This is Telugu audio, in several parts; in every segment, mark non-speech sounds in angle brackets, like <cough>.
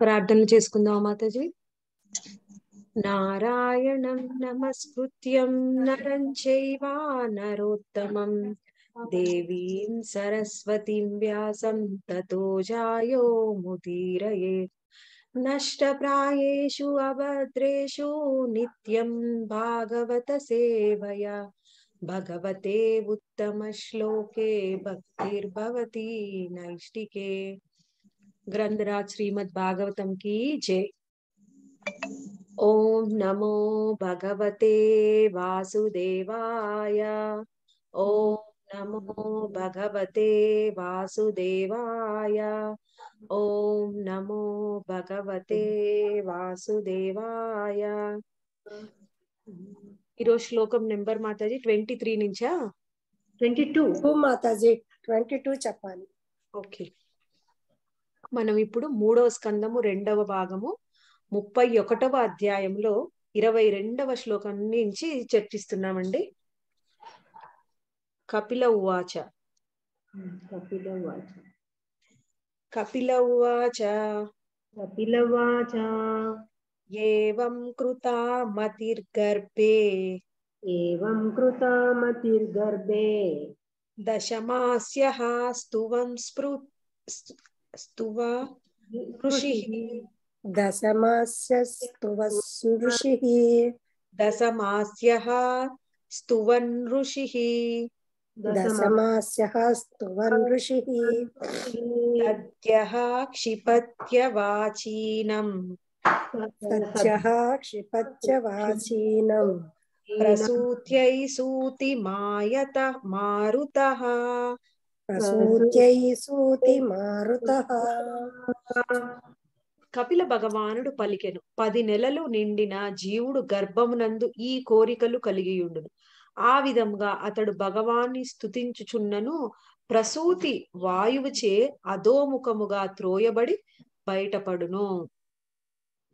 ప్రార్థన చేసుకుందాం మాతాజీ నారాయణం నమస్కృత్యం నరం చైవా నరోత్తమం దేవీం సరస్వతిం వ్యాసం తతో జాయో ముదీరయే నష్టప్రాయేషు అభద్రేషు నిత్యం భాగవత సేవయా भगवते श्लोके भक्तिर्भवती नैष्टिके ग्रंथराज श्रीमद् भागवतम की जय ओम नमो भगवते वासुदेवाय ओम नमो भगवते वासुदेवाय ओम नमो भगवते वासुदेवाय ఈరోజు శ్లోకం నెంబర్ మాతాజీ ట్వంటీ త్రీ నుంచా ట్వంటీ టూ మాతాజీ ట్వంటీ టూ చెప్పాలి ఓకే మనం ఇప్పుడు మూడవ స్కందము రెండవ భాగము ముప్పై ఒకటవ అధ్యాయంలో ఇరవై రెండవ శ్లోకం నుంచి చర్చిస్తున్నామండి కపిల ఉవాచ కపిల ఉవాచ కపిల ఉవాచ కపిల ఉవాచ एवं कृता मतिर्गर्भे एवं कृता मतिर्गर्भे दशमास्यः स्तुवं स्पृ स्तुवा ऋषिः दशमास्य स्तुवस्य ऋषिः दशमास्यः स्तुवन् ऋषिः दशमास्यः स्तुवन् ऋषिः तद्यः क्षिपत्यवाचीनम् ప్రసూత్యై సూతి కపిల భగవానుడు పలికెను పది నెలలు నిండిన జీవుడు గర్భమునందు ఈ కోరికలు కలిగియుండును ఆ విధంగా అతడు భగవాన్ని స్థుతించుచున్నను ప్రసూతి వాయువుచే అధోముఖముగా త్రోయబడి బయటపడును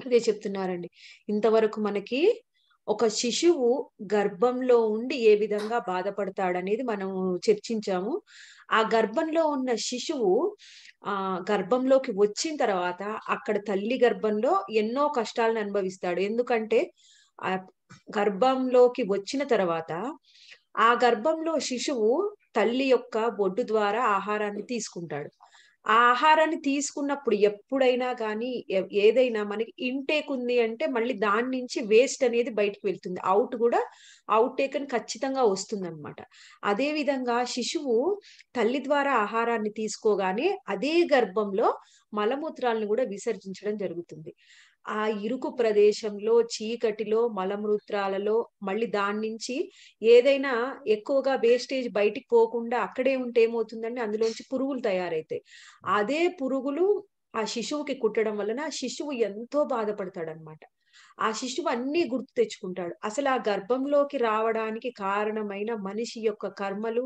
అదే చెప్తున్నారండి ఇంతవరకు మనకి ఒక శిశువు గర్భంలో ఉండి ఏ విధంగా బాధపడతాడనేది మనం చర్చించాము ఆ గర్భంలో ఉన్న శిశువు ఆ గర్భంలోకి వచ్చిన తర్వాత అక్కడ తల్లి గర్భంలో ఎన్నో కష్టాలను అనుభవిస్తాడు ఎందుకంటే ఆ గర్భంలోకి వచ్చిన తర్వాత ఆ గర్భంలో శిశువు తల్లి యొక్క బొడ్డు ద్వారా ఆహారాన్ని తీసుకుంటాడు ఆ ఆహారాన్ని తీసుకున్నప్పుడు ఎప్పుడైనా కానీ ఏదైనా మనకి ఇంటేక్ ఉంది అంటే మళ్ళీ దాని నుంచి వేస్ట్ అనేది బయటకు వెళ్తుంది అవుట్ కూడా అవుట్ టేక్ అని ఖచ్చితంగా వస్తుంది అనమాట అదే విధంగా శిశువు తల్లి ద్వారా ఆహారాన్ని తీసుకోగానే అదే గర్భంలో మలమూత్రాలను కూడా విసర్జించడం జరుగుతుంది ఆ ఇరుకు ప్రదేశంలో చీకటిలో మలమూత్రాలలో మళ్ళీ దాని నుంచి ఏదైనా ఎక్కువగా వేస్టేజ్ బయటికి పోకుండా అక్కడే ఉంటే ఏమవుతుందండి అందులోంచి పురుగులు తయారైతాయి అదే పురుగులు ఆ శిశువుకి కుట్టడం వలన శిశువు ఎంతో బాధపడతాడు అనమాట ఆ శిశువు అన్ని గుర్తు తెచ్చుకుంటాడు అసలు ఆ గర్భంలోకి రావడానికి కారణమైన మనిషి యొక్క కర్మలు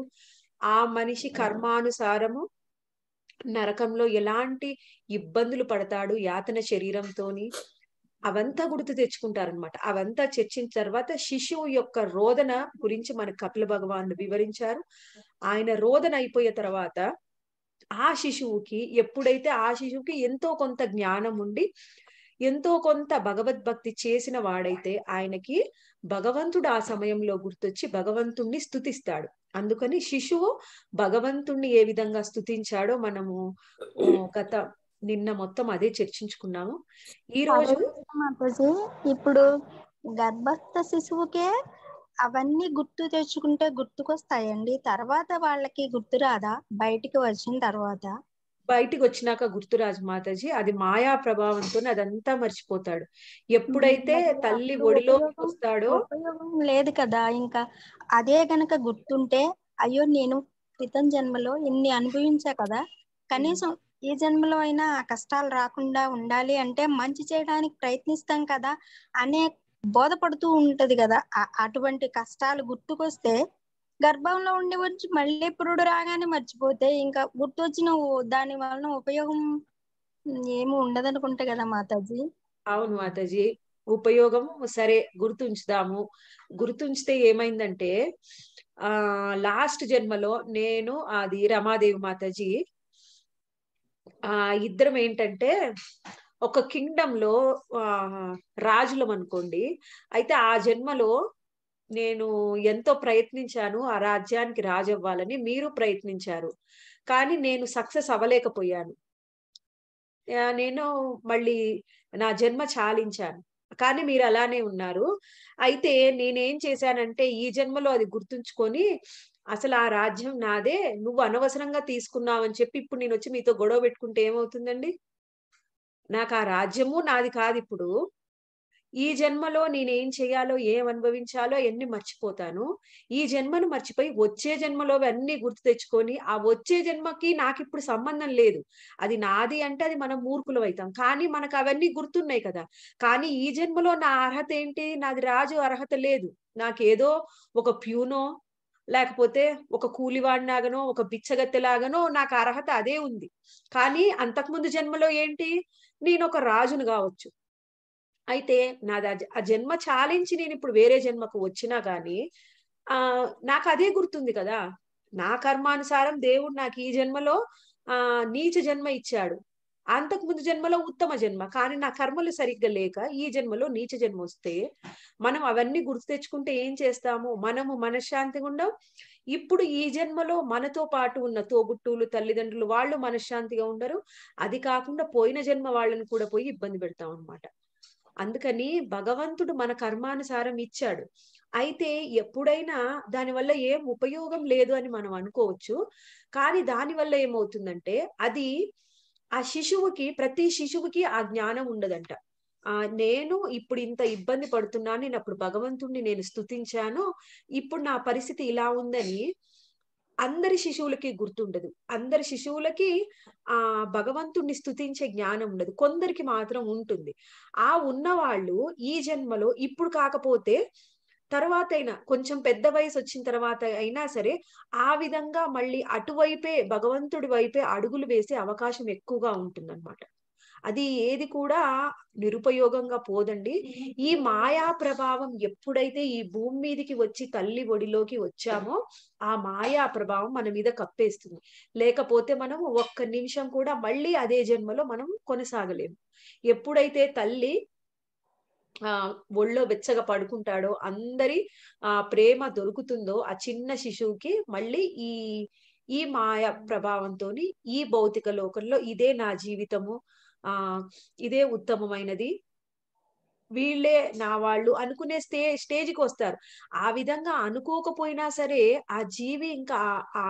ఆ మనిషి కర్మానుసారము నరకంలో ఎలాంటి ఇబ్బందులు పడతాడు యాతన శరీరంతోని అవంతా గుర్తు తెచ్చుకుంటారనమాట అవంతా చర్చించిన తర్వాత శిశువు యొక్క రోదన గురించి మన కపిల భగవానుడు వివరించారు ఆయన రోదన అయిపోయే తర్వాత ఆ శిశువుకి ఎప్పుడైతే ఆ శిశువుకి ఎంతో కొంత జ్ఞానం ఉండి ఎంతో కొంత భగవద్భక్తి చేసిన వాడైతే ఆయనకి భగవంతుడు ఆ సమయంలో గుర్తొచ్చి భగవంతుణ్ణి స్థుతిస్తాడు అందుకని శిశువు భగవంతుణ్ణి ఏ విధంగా స్థుతించాడో మనము గత నిన్న మొత్తం అదే చర్చించుకున్నాము ఈ రోజు ఇప్పుడు గర్భస్థ శిశువుకే అవన్నీ గుర్తు తెచ్చుకుంటే గుర్తుకొస్తాయండి తర్వాత వాళ్ళకి గుర్తురాదా బయటికి వచ్చిన తర్వాత బయటికి వచ్చినాక గుర్తురాజు మాతాజీ అది మాయా ప్రభావంతో అదంతా మర్చిపోతాడు ఎప్పుడైతే తల్లి ఒడిలో వస్తాడో లేదు కదా ఇంకా అదే గనక గుర్తుంటే అయ్యో నేను క్రితం జన్మలో ఇన్ని అనుభవించా కదా కనీసం ఈ జన్మలో అయినా ఆ కష్టాలు రాకుండా ఉండాలి అంటే మంచి చేయడానికి ప్రయత్నిస్తాం కదా అనే బోధపడుతూ ఉంటది కదా అటువంటి కష్టాలు గుర్తుకొస్తే గర్భంలో ఉండి వచ్చి మళ్ళీ పురుడు రాగానే మర్చిపోతే ఇంకా గుర్తొచ్చిన దాని వలన ఉపయోగం ఏమి ఉండదు కదా మాతాజీ అవును మాతాజీ ఉపయోగం సరే గుర్తుంచుదాము గుర్తుంచితే ఏమైందంటే ఆ లాస్ట్ జన్మలో నేను అది రమాదేవి మాతాజీ ఆ ఇద్దరం ఏంటంటే ఒక కింగ్డమ్ లో రాజులం అనుకోండి అయితే ఆ జన్మలో నేను ఎంతో ప్రయత్నించాను ఆ రాజ్యానికి రాజవ్వాలని మీరు ప్రయత్నించారు కానీ నేను సక్సెస్ అవ్వలేకపోయాను నేను మళ్ళీ నా జన్మ చాలించాను కానీ మీరు అలానే ఉన్నారు అయితే నేనేం చేశానంటే ఈ జన్మలో అది గుర్తుంచుకొని అసలు ఆ రాజ్యం నాదే నువ్వు అనవసరంగా తీసుకున్నావు అని చెప్పి ఇప్పుడు నేను వచ్చి మీతో గొడవ పెట్టుకుంటే ఏమవుతుందండి నాకు ఆ రాజ్యము నాది కాదు ఇప్పుడు ఈ జన్మలో నేనేం చేయాలో ఏం అనుభవించాలో అన్ని మర్చిపోతాను ఈ జన్మను మర్చిపోయి వచ్చే జన్మలో అన్ని గుర్తు తెచ్చుకొని ఆ వచ్చే జన్మకి నాకు ఇప్పుడు సంబంధం లేదు అది నాది అంటే అది మనం మూర్ఖులం అవుతాం కానీ మనకు అవన్నీ గుర్తున్నాయి కదా కానీ ఈ జన్మలో నా అర్హత ఏంటి నాది రాజు అర్హత లేదు నాకేదో ఒక ప్యూనో లేకపోతే ఒక కూలివాడినాగనో ఒక బిచ్చగత్తెలాగనో నాకు అర్హత అదే ఉంది కానీ అంతకుముందు జన్మలో ఏంటి నేను ఒక రాజును కావచ్చు అయితే నా ఆ జన్మ చాలించి నేను ఇప్పుడు వేరే జన్మకు వచ్చినా గాని ఆ నాకు అదే గుర్తుంది కదా నా కర్మానుసారం దేవుడు నాకు ఈ జన్మలో ఆ నీచ జన్మ ఇచ్చాడు అంతకు ముందు జన్మలో ఉత్తమ జన్మ కానీ నా కర్మలు సరిగ్గా లేక ఈ జన్మలో నీచ జన్మ వస్తే మనం అవన్నీ గుర్తు తెచ్చుకుంటే ఏం చేస్తాము మనము మనశ్శాంతిగా ఉండం ఇప్పుడు ఈ జన్మలో మనతో పాటు ఉన్న తోబుట్టువులు తల్లిదండ్రులు వాళ్ళు మనశ్శాంతిగా ఉండరు అది కాకుండా పోయిన జన్మ వాళ్ళని కూడా పోయి ఇబ్బంది పెడతాం అనమాట అందుకని భగవంతుడు మన కర్మానుసారం ఇచ్చాడు అయితే ఎప్పుడైనా దానివల్ల ఏం ఉపయోగం లేదు అని మనం అనుకోవచ్చు కానీ దానివల్ల ఏమవుతుందంటే అది ఆ శిశువుకి ప్రతి శిశువుకి ఆ జ్ఞానం ఉండదంట ఆ నేను ఇప్పుడు ఇంత ఇబ్బంది పడుతున్నాను నేను అప్పుడు భగవంతుణ్ణి నేను స్థుతించాను ఇప్పుడు నా పరిస్థితి ఇలా ఉందని అందరి శిశువులకి గుర్తుండదు అందరి శిశువులకి ఆ భగవంతుణ్ణి స్థుతించే జ్ఞానం ఉండదు కొందరికి మాత్రం ఉంటుంది ఆ ఉన్నవాళ్ళు ఈ జన్మలో ఇప్పుడు కాకపోతే తర్వాత అయినా కొంచెం పెద్ద వయసు వచ్చిన తర్వాత అయినా సరే ఆ విధంగా మళ్ళీ అటువైపే భగవంతుడి వైపే అడుగులు వేసే అవకాశం ఎక్కువగా ఉంటుందన్నమాట అది ఏది కూడా నిరుపయోగంగా పోదండి ఈ మాయా ప్రభావం ఎప్పుడైతే ఈ భూమి మీదకి వచ్చి తల్లి ఒడిలోకి వచ్చామో ఆ మాయా ప్రభావం మన మీద కప్పేస్తుంది లేకపోతే మనం ఒక్క నిమిషం కూడా మళ్ళీ అదే జన్మలో మనం కొనసాగలేము ఎప్పుడైతే తల్లి ఆ ఒళ్ళో వెచ్చగా పడుకుంటాడో అందరి ఆ ప్రేమ దొరుకుతుందో ఆ చిన్న శిశువుకి మళ్ళీ ఈ ఈ మాయ ప్రభావంతో ఈ భౌతిక లోకంలో ఇదే నా జీవితము ఆ ఇదే ఉత్తమమైనది వీళ్ళే నా వాళ్ళు అనుకునే స్టే స్టేజ్కి వస్తారు ఆ విధంగా అనుకోకపోయినా సరే ఆ జీవి ఇంకా ఆ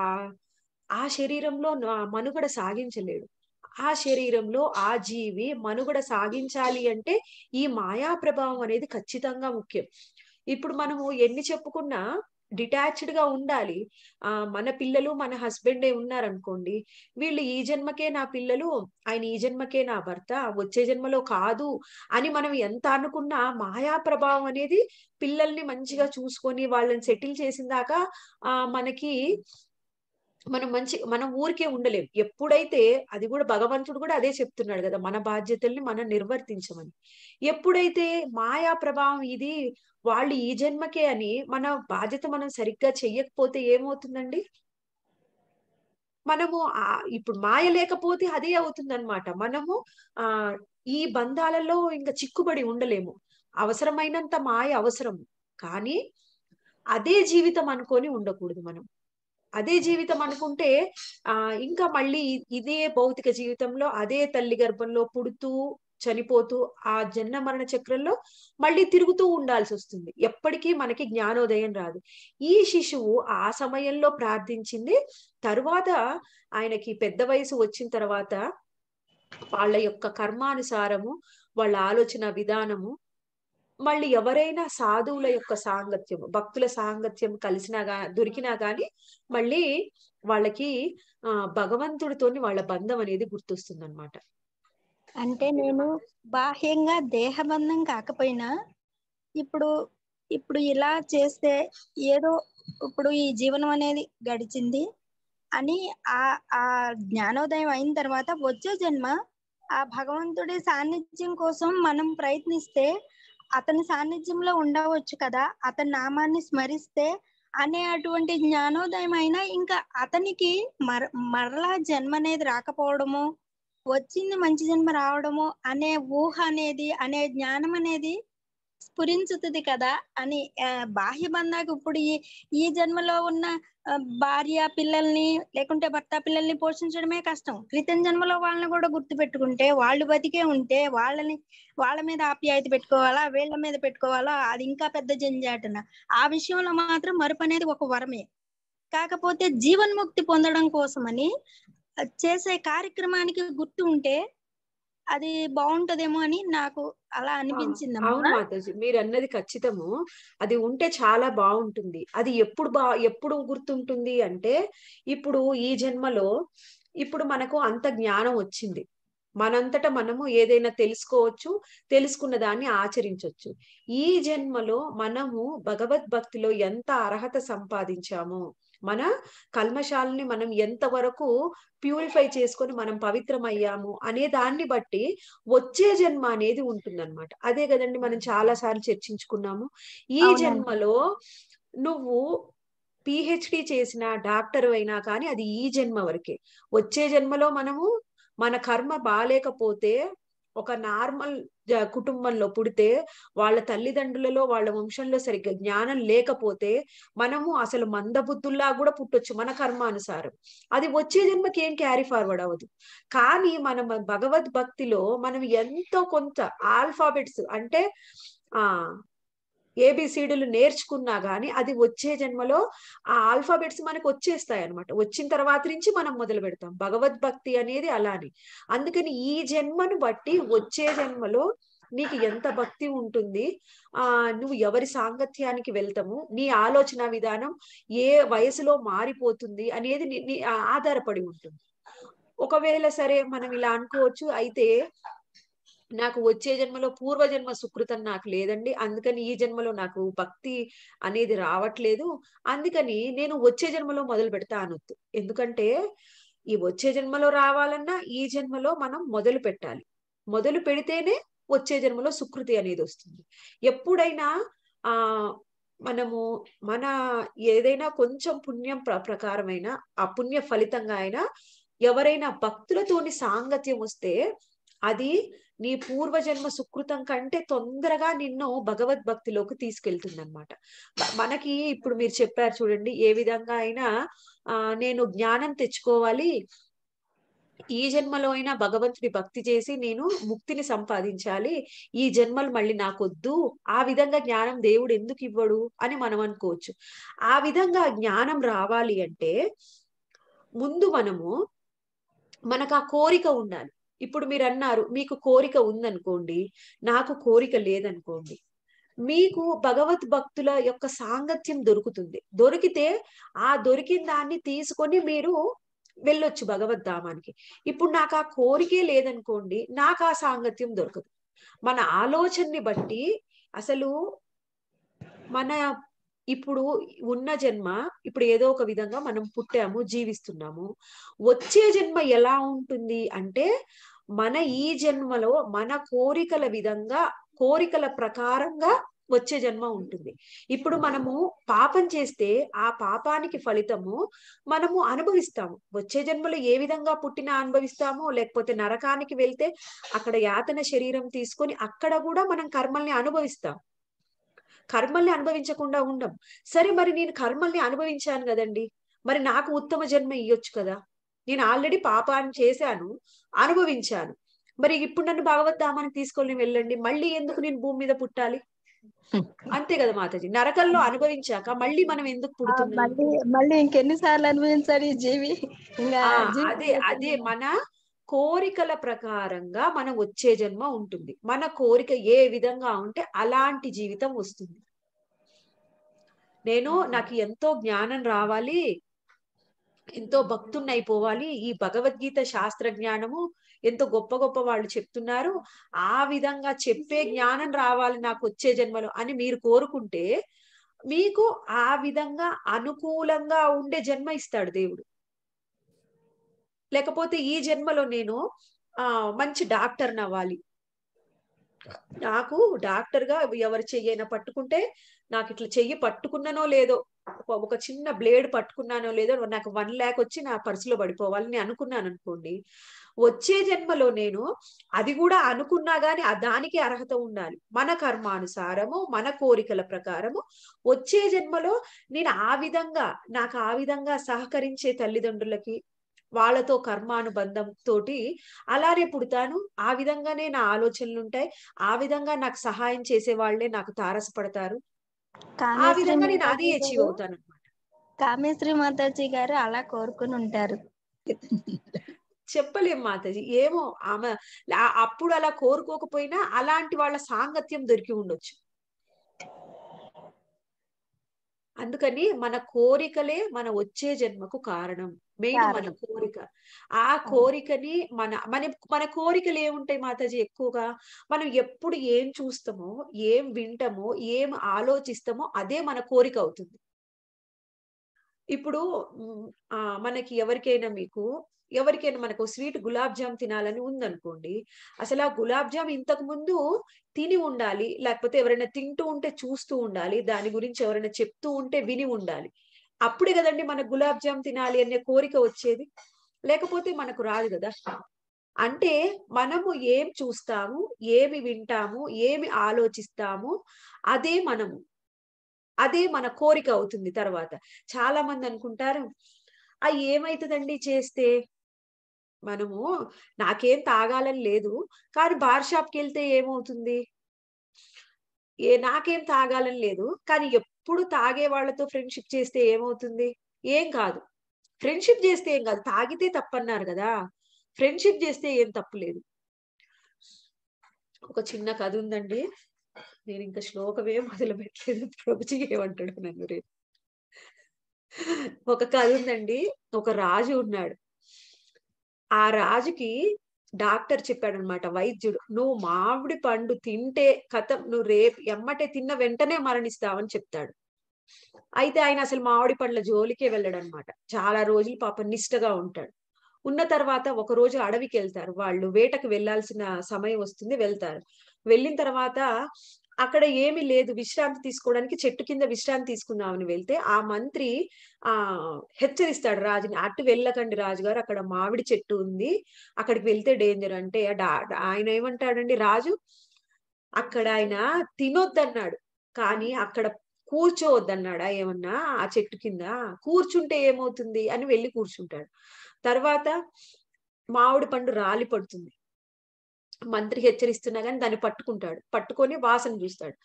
ఆ శరీరంలో మనుగడ సాగించలేడు ఆ శరీరంలో ఆ జీవి మనుగడ సాగించాలి అంటే ఈ మాయా ప్రభావం అనేది ఖచ్చితంగా ముఖ్యం ఇప్పుడు మనము ఎన్ని చెప్పుకున్నా డిటాచ్డ్ గా ఉండాలి ఆ మన పిల్లలు మన హస్బెండే ఉన్నారనుకోండి వీళ్ళు ఈ జన్మకే నా పిల్లలు ఆయన ఈ జన్మకే నా భర్త వచ్చే జన్మలో కాదు అని మనం ఎంత అనుకున్నా మాయా ప్రభావం అనేది పిల్లల్ని మంచిగా చూసుకొని వాళ్ళని సెటిల్ చేసిందాక ఆ మనకి మనం మంచి మన ఊరికే ఉండలేం ఎప్పుడైతే అది కూడా భగవంతుడు కూడా అదే చెప్తున్నాడు కదా మన బాధ్యతల్ని మనం నిర్వర్తించమని ఎప్పుడైతే మాయా ప్రభావం ఇది వాళ్ళు ఈ జన్మకే అని మన బాధ్యత మనం సరిగ్గా చెయ్యకపోతే ఏమవుతుందండి మనము ఆ ఇప్పుడు మాయ లేకపోతే అదే అవుతుందన్నమాట మనము ఆ ఈ బంధాలలో ఇంకా చిక్కుబడి ఉండలేము అవసరమైనంత మాయ అవసరము కానీ అదే జీవితం అనుకొని ఉండకూడదు మనం అదే జీవితం అనుకుంటే ఆ ఇంకా మళ్ళీ ఇదే భౌతిక జీవితంలో అదే తల్లి గర్భంలో పుడుతూ చనిపోతూ ఆ జన్మ మరణ చక్రంలో మళ్ళీ తిరుగుతూ ఉండాల్సి వస్తుంది ఎప్పటికీ మనకి జ్ఞానోదయం రాదు ఈ శిశువు ఆ సమయంలో ప్రార్థించింది తరువాత ఆయనకి పెద్ద వయసు వచ్చిన తర్వాత వాళ్ళ యొక్క కర్మానుసారము వాళ్ళ ఆలోచన విధానము మళ్ళీ ఎవరైనా సాధువుల యొక్క సాంగత్యం భక్తుల సాంగత్యం కలిసినా గా దొరికినా గాని మళ్ళీ వాళ్ళకి ఆ భగవంతుడితోని వాళ్ళ బంధం అనేది గుర్తొస్తుంది అనమాట అంటే నేను బాహ్యంగా దేహబంధం కాకపోయినా ఇప్పుడు ఇప్పుడు ఇలా చేస్తే ఏదో ఇప్పుడు ఈ జీవనం అనేది గడిచింది అని ఆ ఆ జ్ఞానోదయం అయిన తర్వాత వచ్చే జన్మ ఆ భగవంతుడి సాన్నిధ్యం కోసం మనం ప్రయత్నిస్తే అతని సాన్నిధ్యంలో ఉండవచ్చు కదా అతని నామాన్ని స్మరిస్తే అనే అటువంటి జ్ఞానోదయం అయినా ఇంకా అతనికి మర మరలా జన్మ అనేది రాకపోవడము వచ్చింది మంచి జన్మ రావడము అనే ఊహ అనేది అనే జ్ఞానం అనేది స్ఫురించుతుంది కదా అని బాహ్య బాహ్యబంధాకు ఇప్పుడు ఈ ఈ జన్మలో ఉన్న భార్య పిల్లల్ని లేకుంటే భర్త పిల్లల్ని పోషించడమే కష్టం క్రితం జన్మలో వాళ్ళని కూడా గుర్తు పెట్టుకుంటే వాళ్ళు బతికే ఉంటే వాళ్ళని వాళ్ళ మీద ఆప్యాయత పెట్టుకోవాలా వీళ్ళ మీద పెట్టుకోవాలా అది ఇంకా పెద్ద జంజాటన ఆ విషయంలో మాత్రం మరుపు అనేది ఒక వరమే కాకపోతే జీవన్ముక్తి పొందడం కోసమని చేసే కార్యక్రమానికి గుర్తు ఉంటే అది బాగుంటదేమో అని నాకు అలా అనిపించింది అవును మాతాజీ మీరు అన్నది ఖచ్చితము అది ఉంటే చాలా బాగుంటుంది అది ఎప్పుడు బా ఎప్పుడు గుర్తుంటుంది అంటే ఇప్పుడు ఈ జన్మలో ఇప్పుడు మనకు అంత జ్ఞానం వచ్చింది మనంతట మనము ఏదైనా తెలుసుకోవచ్చు తెలుసుకున్న దాన్ని ఆచరించవచ్చు ఈ జన్మలో మనము భగవద్భక్తిలో ఎంత అర్హత సంపాదించామో మన కల్మశాలని మనం ఎంతవరకు ప్యూరిఫై చేసుకొని మనం పవిత్రమయ్యాము అనే దాన్ని బట్టి వచ్చే జన్మ అనేది ఉంటుందన్నమాట అదే కదండి మనం చాలా సార్లు చర్చించుకున్నాము ఈ జన్మలో నువ్వు పిహెచ్డి చేసిన డాక్టర్ అయినా కానీ అది ఈ జన్మ వరకే వచ్చే జన్మలో మనము మన కర్మ బాగాలేకపోతే ఒక నార్మల్ కుటుంబంలో పుడితే వాళ్ళ తల్లిదండ్రులలో వాళ్ళ వంశంలో సరిగ్గా జ్ఞానం లేకపోతే మనము అసలు మందబుద్ధుల్లా కూడా పుట్టొచ్చు మన కర్మానుసారం అది వచ్చే జన్మకి ఏం క్యారీ ఫార్వర్డ్ అవ్వదు కానీ మన భగవద్ భక్తిలో మనం ఎంతో కొంత ఆల్ఫాబెట్స్ అంటే ఆ ఏబిసిడీలు నేర్చుకున్నా గానీ అది వచ్చే జన్మలో ఆ ఆల్ఫాబెట్స్ మనకు వచ్చేస్తాయి అనమాట వచ్చిన తర్వాత నుంచి మనం మొదలు పెడతాం భగవద్భక్తి అనేది అలానే అందుకని ఈ జన్మను బట్టి వచ్చే జన్మలో నీకు ఎంత భక్తి ఉంటుంది ఆ నువ్వు ఎవరి సాంగత్యానికి వెళ్తాము నీ ఆలోచన విధానం ఏ వయసులో మారిపోతుంది అనేది ఆధారపడి ఉంటుంది ఒకవేళ సరే మనం ఇలా అనుకోవచ్చు అయితే నాకు వచ్చే జన్మలో పూర్వజన్మ సుకృతం నాకు లేదండి అందుకని ఈ జన్మలో నాకు భక్తి అనేది రావట్లేదు అందుకని నేను వచ్చే జన్మలో మొదలు పెడతా అనొద్దు ఎందుకంటే ఈ వచ్చే జన్మలో రావాలన్నా ఈ జన్మలో మనం మొదలు పెట్టాలి మొదలు పెడితేనే వచ్చే జన్మలో సుకృతి అనేది వస్తుంది ఎప్పుడైనా ఆ మనము మన ఏదైనా కొంచెం పుణ్యం ప్రకారమైన ఆ పుణ్య ఫలితంగా అయినా ఎవరైనా భక్తులతోని సాంగత్యం వస్తే అది నీ పూర్వజన్మ సుకృతం కంటే తొందరగా నిన్ను భగవద్భక్తిలోకి తీసుకెళ్తుంది అనమాట మనకి ఇప్పుడు మీరు చెప్పారు చూడండి ఏ విధంగా అయినా ఆ నేను జ్ఞానం తెచ్చుకోవాలి ఈ జన్మలో అయినా భగవంతుడి భక్తి చేసి నేను ముక్తిని సంపాదించాలి ఈ జన్మలు మళ్ళీ నాకొద్దు ఆ విధంగా జ్ఞానం దేవుడు ఎందుకు ఇవ్వడు అని మనం అనుకోవచ్చు ఆ విధంగా జ్ఞానం రావాలి అంటే ముందు మనము మనకు ఆ కోరిక ఉండాలి ఇప్పుడు మీరు అన్నారు మీకు కోరిక ఉందనుకోండి నాకు కోరిక లేదనుకోండి మీకు భగవత్ భక్తుల యొక్క సాంగత్యం దొరుకుతుంది దొరికితే ఆ దొరికిన దాన్ని తీసుకొని మీరు వెళ్ళొచ్చు భగవద్ధామానికి ఇప్పుడు నాకు ఆ కోరికే లేదనుకోండి నాకు ఆ సాంగత్యం దొరకదు మన ఆలోచనని బట్టి అసలు మన ఇప్పుడు ఉన్న జన్మ ఇప్పుడు ఏదో ఒక విధంగా మనం పుట్టాము జీవిస్తున్నాము వచ్చే జన్మ ఎలా ఉంటుంది అంటే మన ఈ జన్మలో మన కోరికల విధంగా కోరికల ప్రకారంగా వచ్చే జన్మ ఉంటుంది ఇప్పుడు మనము పాపం చేస్తే ఆ పాపానికి ఫలితము మనము అనుభవిస్తాము వచ్చే జన్మలో ఏ విధంగా పుట్టినా అనుభవిస్తాము లేకపోతే నరకానికి వెళ్తే అక్కడ యాతన శరీరం తీసుకొని అక్కడ కూడా మనం కర్మల్ని అనుభవిస్తాం కర్మల్ని అనుభవించకుండా ఉండం సరే మరి నేను కర్మల్ని అనుభవించాను కదండి మరి నాకు ఉత్తమ జన్మ ఇయ్యొచ్చు కదా నేను ఆల్రెడీ పాపాన్ని చేశాను అనుభవించాను మరి ఇప్పుడు నన్ను భగవద్ధామానికి తీసుకొని వెళ్ళండి మళ్ళీ ఎందుకు నేను భూమి మీద పుట్టాలి అంతే కదా మాతాజీ నరకంలో అనుభవించాక మళ్ళీ మనం ఎందుకు పుడుతున్నాం మళ్ళీ ఇంకెన్నిసార్లు అనుభవించాలి జీవి అదే అదే మన కోరికల ప్రకారంగా మనం వచ్చే జన్మ ఉంటుంది మన కోరిక ఏ విధంగా ఉంటే అలాంటి జీవితం వస్తుంది నేను నాకు ఎంతో జ్ఞానం రావాలి ఎంతో భక్తున్నైపోవాలి ఈ భగవద్గీత శాస్త్ర జ్ఞానము ఎంతో గొప్ప గొప్ప వాళ్ళు చెప్తున్నారు ఆ విధంగా చెప్పే జ్ఞానం రావాలి నాకు వచ్చే జన్మలో అని మీరు కోరుకుంటే మీకు ఆ విధంగా అనుకూలంగా ఉండే జన్మ ఇస్తాడు దేవుడు లేకపోతే ఈ జన్మలో నేను ఆ మంచి డాక్టర్ అవ్వాలి నాకు డాక్టర్ గా ఎవరు చెయ్యైనా పట్టుకుంటే నాకు ఇట్లా చెయ్యి పట్టుకున్నానో లేదో ఒక చిన్న బ్లేడ్ పట్టుకున్నానో లేదో నాకు వన్ ల్యాక్ వచ్చి నా పర్సులో పడిపోవాలని అనుకున్నాను అనుకోండి వచ్చే జన్మలో నేను అది కూడా అనుకున్నా గాని దానికి అర్హత ఉండాలి మన కర్మానుసారము మన కోరికల ప్రకారము వచ్చే జన్మలో నేను ఆ విధంగా నాకు ఆ విధంగా సహకరించే తల్లిదండ్రులకి వాళ్ళతో కర్మానుబంధం తోటి అలానే పుడతాను ఆ విధంగానే నా ఆలోచనలు ఉంటాయి ఆ విధంగా నాకు సహాయం చేసే వాళ్ళే నాకు తారసపడతారు ఆ విధంగా నేను అదే అచీవ్ అవుతాను అనమాట కామేశ్వరి మాతాజీ గారు అలా కోరుకుని ఉంటారు చెప్పలేం మాతాజీ ఏమో ఆమె అప్పుడు అలా కోరుకోకపోయినా అలాంటి వాళ్ళ సాంగత్యం దొరికి ఉండొచ్చు అందుకని మన కోరికలే మన వచ్చే జన్మకు కారణం మెయిన్ మన కోరిక ఆ కోరికని మన మన మన కోరికలు ఏముంటాయి మాతాజీ ఎక్కువగా మనం ఎప్పుడు ఏం చూస్తామో ఏం వింటామో ఏం ఆలోచిస్తామో అదే మన కోరిక అవుతుంది ఇప్పుడు ఆ మనకి ఎవరికైనా మీకు ఎవరికైనా మనకు స్వీట్ గులాబ్ జామ్ తినాలని ఉందనుకోండి అసలు ఆ గులాబ్ జామ్ ఇంతకు ముందు తిని ఉండాలి లేకపోతే ఎవరైనా తింటూ ఉంటే చూస్తూ ఉండాలి దాని గురించి ఎవరైనా చెప్తూ ఉంటే విని ఉండాలి అప్పుడే కదండి మనకు గులాబ్ జామ్ తినాలి అనే కోరిక వచ్చేది లేకపోతే మనకు రాదు కదా అంటే మనము ఏం చూస్తాము ఏమి వింటాము ఏమి ఆలోచిస్తాము అదే మనము అదే మన కోరిక అవుతుంది తర్వాత చాలా మంది అనుకుంటారు ఆ ఏమైతుందండి చేస్తే మనము నాకేం తాగాలని లేదు కానీ బార్ షాప్కి వెళ్తే ఏమవుతుంది ఏ నాకేం తాగాలని లేదు కానీ ఎప్పుడు తాగే వాళ్ళతో ఫ్రెండ్షిప్ చేస్తే ఏమవుతుంది ఏం కాదు ఫ్రెండ్షిప్ చేస్తే ఏం కాదు తాగితే తప్పన్నారు కదా ఫ్రెండ్షిప్ చేస్తే ఏం తప్పు లేదు ఒక చిన్న కథ ఉందండి నేను ఇంకా శ్లోకమే <laughs> మొదలు పెట్టలేదు ప్రభుజీ ఏమంటాడు నన్ను రేపు ఒక కథ ఉందండి ఒక రాజు ఉన్నాడు ఆ రాజుకి డాక్టర్ చెప్పాడు అనమాట వైద్యుడు నువ్వు మామిడి పండు తింటే కథం నువ్వు రేపు ఎమ్మటే తిన్న వెంటనే మరణిస్తావని చెప్తాడు అయితే ఆయన అసలు మామిడి పండ్ల జోలికే వెళ్ళాడు అనమాట చాలా రోజులు పాప నిష్టగా ఉంటాడు ఉన్న తర్వాత ఒక రోజు అడవికి వెళ్తారు వాళ్ళు వేటకు వెళ్లాల్సిన సమయం వస్తుంది వెళ్తారు వెళ్ళిన తర్వాత అక్కడ ఏమి లేదు విశ్రాంతి తీసుకోవడానికి చెట్టు కింద విశ్రాంతి తీసుకుందామని వెళ్తే ఆ మంత్రి ఆ హెచ్చరిస్తాడు రాజుని అటు వెళ్ళకండి రాజుగారు అక్కడ మామిడి చెట్టు ఉంది అక్కడికి వెళ్తే డేంజర్ అంటే ఆయన ఏమంటాడండి రాజు అక్కడ ఆయన తినొద్దన్నాడు కానీ అక్కడ కూర్చోవద్దన్నాడా ఏమన్నా ఆ చెట్టు కింద కూర్చుంటే ఏమవుతుంది అని వెళ్ళి కూర్చుంటాడు తర్వాత మామిడి పండు రాలి పడుతుంది మంత్రి హెచ్చరిస్తున్నా కానీ దాన్ని పట్టుకుంటాడు పట్టుకొని వాసన చూస్తాడు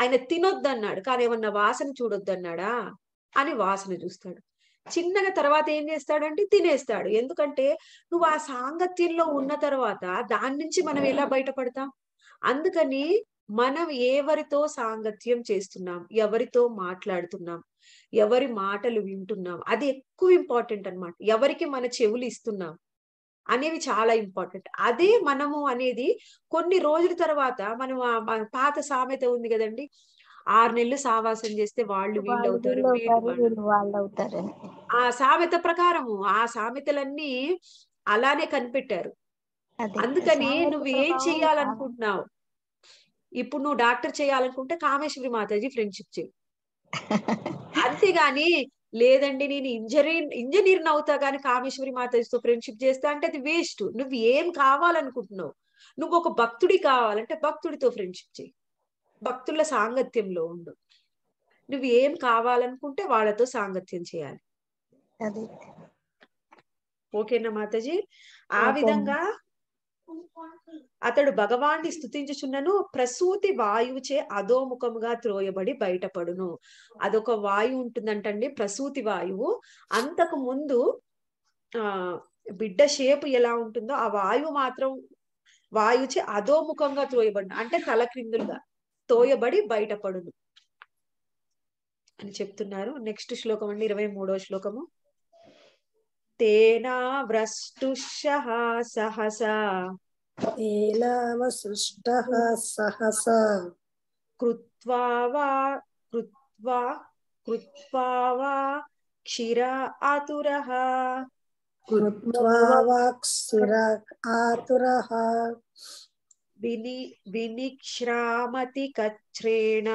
ఆయన తినొద్దు అన్నాడు కానీ ఏమన్నా వాసన చూడొద్దు అన్నాడా అని వాసన చూస్తాడు చిన్నగా తర్వాత ఏం చేస్తాడంటే తినేస్తాడు ఎందుకంటే నువ్వు ఆ సాంగత్యంలో ఉన్న తర్వాత దాని నుంచి మనం ఎలా బయటపడతాం అందుకని మనం ఎవరితో సాంగత్యం చేస్తున్నాం ఎవరితో మాట్లాడుతున్నాం ఎవరి మాటలు వింటున్నాం అది ఎక్కువ ఇంపార్టెంట్ అనమాట ఎవరికి మన చెవులు ఇస్తున్నాం అనేవి చాలా ఇంపార్టెంట్ అదే మనము అనేది కొన్ని రోజుల తర్వాత మనం పాత సామెత ఉంది కదండి ఆరు నెలలు సావాసం చేస్తే వాళ్ళు వీళ్ళు అవుతారు ఆ సామెత ప్రకారము ఆ సామెతలన్నీ అలానే కనిపెట్టారు అందుకని నువ్వు ఏం చెయ్యాలనుకుంటున్నావు ఇప్పుడు నువ్వు డాక్టర్ చేయాలనుకుంటే కామేశ్వరి మాతాజీ ఫ్రెండ్షిప్ చేయి <laughs> అంతేగాని లేదండి నేను ఇంజనీర్ ఇంజనీర్ అవుతా కానీ కామేశ్వరి మాతాజీతో ఫ్రెండ్షిప్ చేస్తా అంటే అది వేస్ట్ నువ్వు ఏం కావాలనుకుంటున్నావు నువ్వు ఒక భక్తుడి కావాలంటే భక్తుడితో ఫ్రెండ్షిప్ చేయి భక్తుల సాంగత్యంలో ఉండు నువ్వు ఏం కావాలనుకుంటే వాళ్ళతో సాంగత్యం చేయాలి ఓకేనా మాతాజీ ఆ విధంగా అతడు భగవాన్ని స్థుతించుచున్నను ప్రసూతి వాయువుచే అధోముఖముగా త్రోయబడి బయటపడును అదొక వాయువు ఉంటుందంటండి ప్రసూతి వాయువు అంతకు ముందు ఆ బిడ్డ షేప్ ఎలా ఉంటుందో ఆ వాయువు మాత్రం వాయుచే అధోముఖంగా త్రోయబడును అంటే తల క్రిందులుగా తోయబడి బయటపడును అని చెప్తున్నారు నెక్స్ట్ శ్లోకం అండి ఇరవై మూడో శ్లోకము తేనా వ్రష్టుష సహస एनाम सहसा कृत्वा वा कृत्वा कृत्वा वा आतुरः कृत्वा आतुरः विनि विनिक्ष्रामति कच्छ्रेण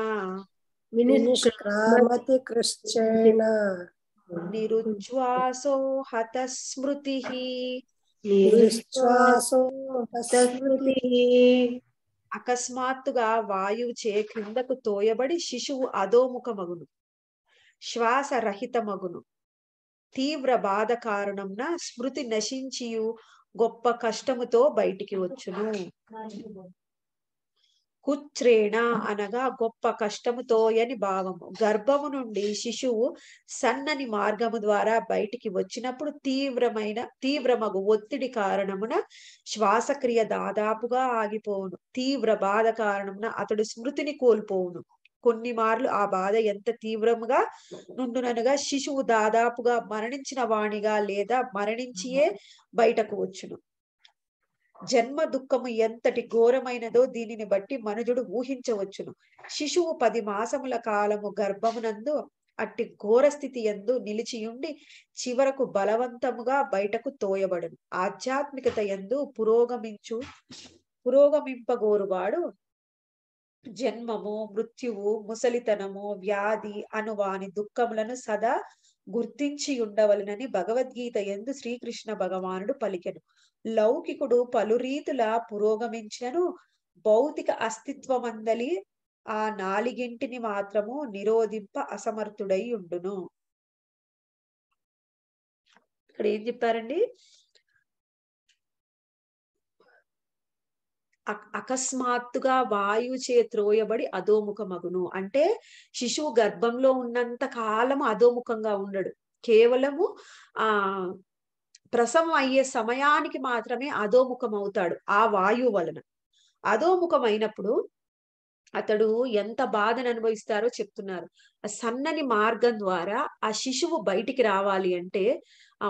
विनिक्ष्रामति कृश्चेण निरुज्वासो हतस्मृतिः అకస్మాత్తుగా వాయువు చే క్రిందకు తోయబడి శిశువు మగును శ్వాస మగును తీవ్ర బాధ కారణంన స్మృతి నశించియు గొప్ప కష్టముతో బయటికి వచ్చును కుచ్రేణ అనగా గొప్ప కష్టముతో అని భావము గర్భము నుండి శిశువు సన్నని మార్గము ద్వారా బయటికి వచ్చినప్పుడు తీవ్రమైన తీవ్రమగు ఒత్తిడి కారణమున శ్వాసక్రియ దాదాపుగా ఆగిపోవును తీవ్ర బాధ కారణమున అతడు స్మృతిని కోల్పోవును కొన్ని మార్లు ఆ బాధ ఎంత తీవ్రంగా నుండుననగా శిశువు దాదాపుగా మరణించిన వాణిగా లేదా మరణించియే బయటకు వచ్చును జన్మ దుఃఖము ఎంతటి ఘోరమైనదో దీనిని బట్టి మనుజుడు ఊహించవచ్చును శిశువు పది మాసముల కాలము గర్భమునందు అట్టి ఘోర స్థితి ఎందు నిలిచియుండి చివరకు బలవంతముగా బయటకు తోయబడును ఆధ్యాత్మికత ఎందు పురోగమించు పురోగమింపగోరువాడు జన్మము మృత్యువు ముసలితనము వ్యాధి అనువాని దుఃఖములను సదా గుర్తించి ఉండవలనని భగవద్గీత ఎందు శ్రీకృష్ణ భగవానుడు పలికెను లౌకికుడు పలు రీతుల పురోగమించను భౌతిక అస్తిత్వమందలి ఆ నాలుగింటిని మాత్రము నిరోధింప అసమర్థుడై ఉండును ఇక్కడ ఏం చెప్పారండి అకస్మాత్తుగా వాయు చే త్రోయబడి అధోముఖమగును అంటే శిశువు గర్భంలో ఉన్నంత కాలం అధోముఖంగా ఉండడు కేవలము ఆ ప్రసవం అయ్యే సమయానికి మాత్రమే అధోముఖం అవుతాడు ఆ వాయువు వలన అధోముఖమైనప్పుడు అతడు ఎంత బాధను అనుభవిస్తారో చెప్తున్నారు సన్నని మార్గం ద్వారా ఆ శిశువు బయటికి రావాలి అంటే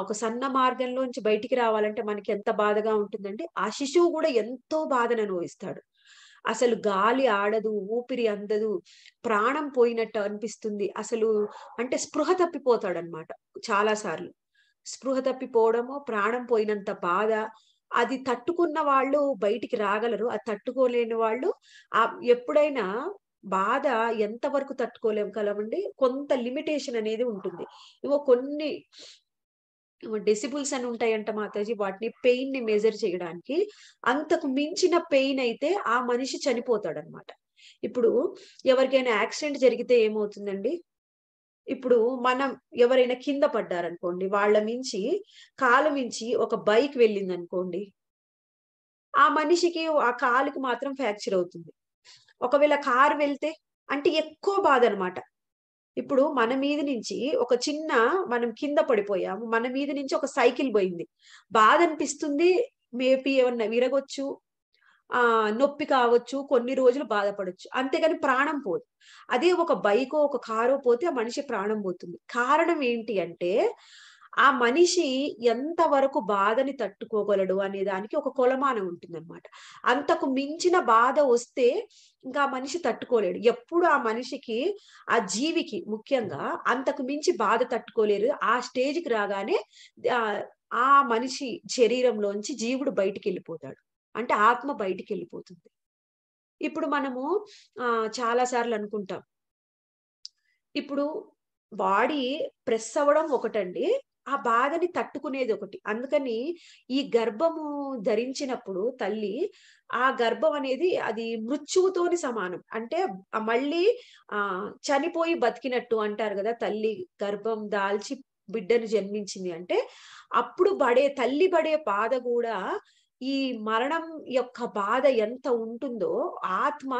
ఒక సన్న మార్గంలోంచి బయటికి రావాలంటే మనకి ఎంత బాధగా ఉంటుందంటే ఆ శిశువు కూడా ఎంతో బాధను అనుభవిస్తాడు అసలు గాలి ఆడదు ఊపిరి అందదు ప్రాణం పోయినట్టు అనిపిస్తుంది అసలు అంటే స్పృహ తప్పిపోతాడు చాలా సార్లు స్పృహ తప్పిపోవడము ప్రాణం పోయినంత బాధ అది తట్టుకున్న వాళ్ళు బయటికి రాగలరు అది తట్టుకోలేని వాళ్ళు ఆ ఎప్పుడైనా బాధ ఎంత వరకు తట్టుకోలేం కలవండి కొంత లిమిటేషన్ అనేది ఉంటుంది ఇవో కొన్ని డెసిబుల్స్ అని ఉంటాయంట మాతాజీ వాటిని పెయిన్ ని మెజర్ చేయడానికి అంతకు మించిన పెయిన్ అయితే ఆ మనిషి చనిపోతాడు అనమాట ఇప్పుడు ఎవరికైనా యాక్సిడెంట్ జరిగితే ఏమవుతుందండి ఇప్పుడు మనం ఎవరైనా కింద పడ్డారనుకోండి వాళ్ళ మించి కాలు మించి ఒక బైక్ వెళ్ళింది అనుకోండి ఆ మనిషికి ఆ కాలుకి మాత్రం ఫ్రాక్చర్ అవుతుంది ఒకవేళ కారు వెళ్తే అంటే ఎక్కువ బాధ అనమాట ఇప్పుడు మన మీద నుంచి ఒక చిన్న మనం కింద పడిపోయాము మన మీద నుంచి ఒక సైకిల్ పోయింది బాధ అనిపిస్తుంది మేపి ఏమన్నా విరగొచ్చు ఆ నొప్పి కావచ్చు కొన్ని రోజులు బాధపడచ్చు అంతేగాని ప్రాణం పోదు అదే ఒక బైకో ఒక కారో పోతే ఆ మనిషి ప్రాణం పోతుంది కారణం ఏంటి అంటే ఆ మనిషి ఎంతవరకు బాధని తట్టుకోగలడు అనే దానికి ఒక కొలమానం ఉంటుందన్నమాట అంతకు మించిన బాధ వస్తే ఇంకా మనిషి తట్టుకోలేడు ఎప్పుడు ఆ మనిషికి ఆ జీవికి ముఖ్యంగా అంతకు మించి బాధ తట్టుకోలేరు ఆ స్టేజ్కి రాగానే ఆ మనిషి శరీరంలోంచి జీవుడు బయటికి వెళ్ళిపోతాడు అంటే ఆత్మ బయటికి వెళ్ళిపోతుంది ఇప్పుడు మనము చాలా సార్లు అనుకుంటాం ఇప్పుడు బాడీ ప్రెస్ అవ్వడం ఒకటండి ఆ బాధని తట్టుకునేది ఒకటి అందుకని ఈ గర్భము ధరించినప్పుడు తల్లి ఆ గర్భం అనేది అది మృత్యువుతోని సమానం అంటే మళ్ళీ ఆ చనిపోయి బతికినట్టు అంటారు కదా తల్లి గర్భం దాల్చి బిడ్డను జన్మించింది అంటే అప్పుడు పడే తల్లి పడే బాధ కూడా ఈ మరణం యొక్క బాధ ఎంత ఉంటుందో ఆత్మ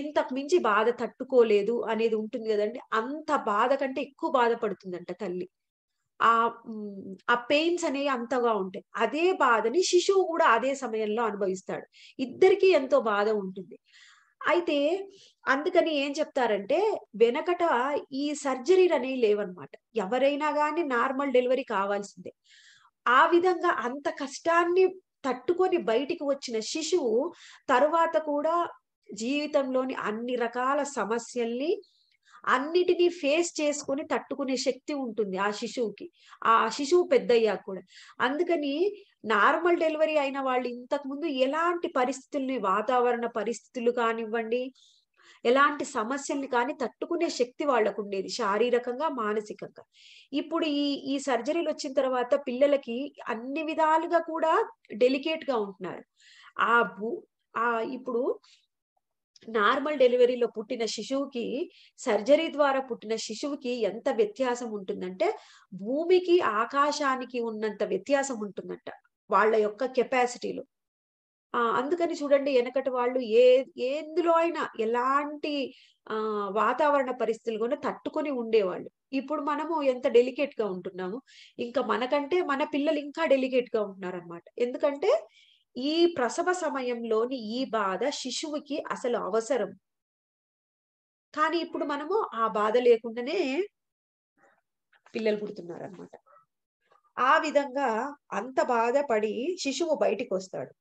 ఇంతకు మించి బాధ తట్టుకోలేదు అనేది ఉంటుంది కదండి అంత బాధ కంటే ఎక్కువ బాధపడుతుందంట తల్లి ఆ ఆ పెయిన్స్ అనేవి అంతగా ఉంటాయి అదే బాధని శిశువు కూడా అదే సమయంలో అనుభవిస్తాడు ఇద్దరికీ ఎంతో బాధ ఉంటుంది అయితే అందుకని ఏం చెప్తారంటే వెనకట ఈ సర్జరీలు అనేవి లేవన్నమాట ఎవరైనా కానీ నార్మల్ డెలివరీ కావాల్సిందే ఆ విధంగా అంత కష్టాన్ని తట్టుకొని బయటికి వచ్చిన శిశువు తరువాత కూడా జీవితంలోని అన్ని రకాల సమస్యల్ని అన్నిటినీ ఫేస్ చేసుకొని తట్టుకునే శక్తి ఉంటుంది ఆ శిశువుకి ఆ శిశువు పెద్దయ్యా కూడా అందుకని నార్మల్ డెలివరీ అయిన వాళ్ళు ఇంతకు ముందు ఎలాంటి పరిస్థితుల్ని వాతావరణ పరిస్థితులు కానివ్వండి ఎలాంటి సమస్యల్ని కానీ తట్టుకునే శక్తి వాళ్లకు ఉండేది శారీరకంగా మానసికంగా ఇప్పుడు ఈ ఈ సర్జరీలు వచ్చిన తర్వాత పిల్లలకి అన్ని విధాలుగా కూడా డెలికేట్ గా ఉంటున్నారు ఆ భూ ఆ ఇప్పుడు నార్మల్ డెలివరీలో పుట్టిన శిశువుకి సర్జరీ ద్వారా పుట్టిన శిశువుకి ఎంత వ్యత్యాసం ఉంటుందంటే భూమికి ఆకాశానికి ఉన్నంత వ్యత్యాసం ఉంటుందంట వాళ్ళ యొక్క కెపాసిటీలో అందుకని చూడండి వెనకటి వాళ్ళు ఏ ఎందులో అయినా ఎలాంటి ఆ వాతావరణ పరిస్థితులు కూడా తట్టుకొని ఉండేవాళ్ళు ఇప్పుడు మనము ఎంత డెలికేట్ గా ఉంటున్నాము ఇంకా మనకంటే మన పిల్లలు ఇంకా డెలికేట్ గా ఉంటున్నారు అనమాట ఎందుకంటే ఈ ప్రసవ సమయంలోని ఈ బాధ శిశువుకి అసలు అవసరం కానీ ఇప్పుడు మనము ఆ బాధ లేకుండానే పిల్లలు పుడుతున్నారు అనమాట ఆ విధంగా అంత బాధపడి శిశువు బయటికి వస్తాడు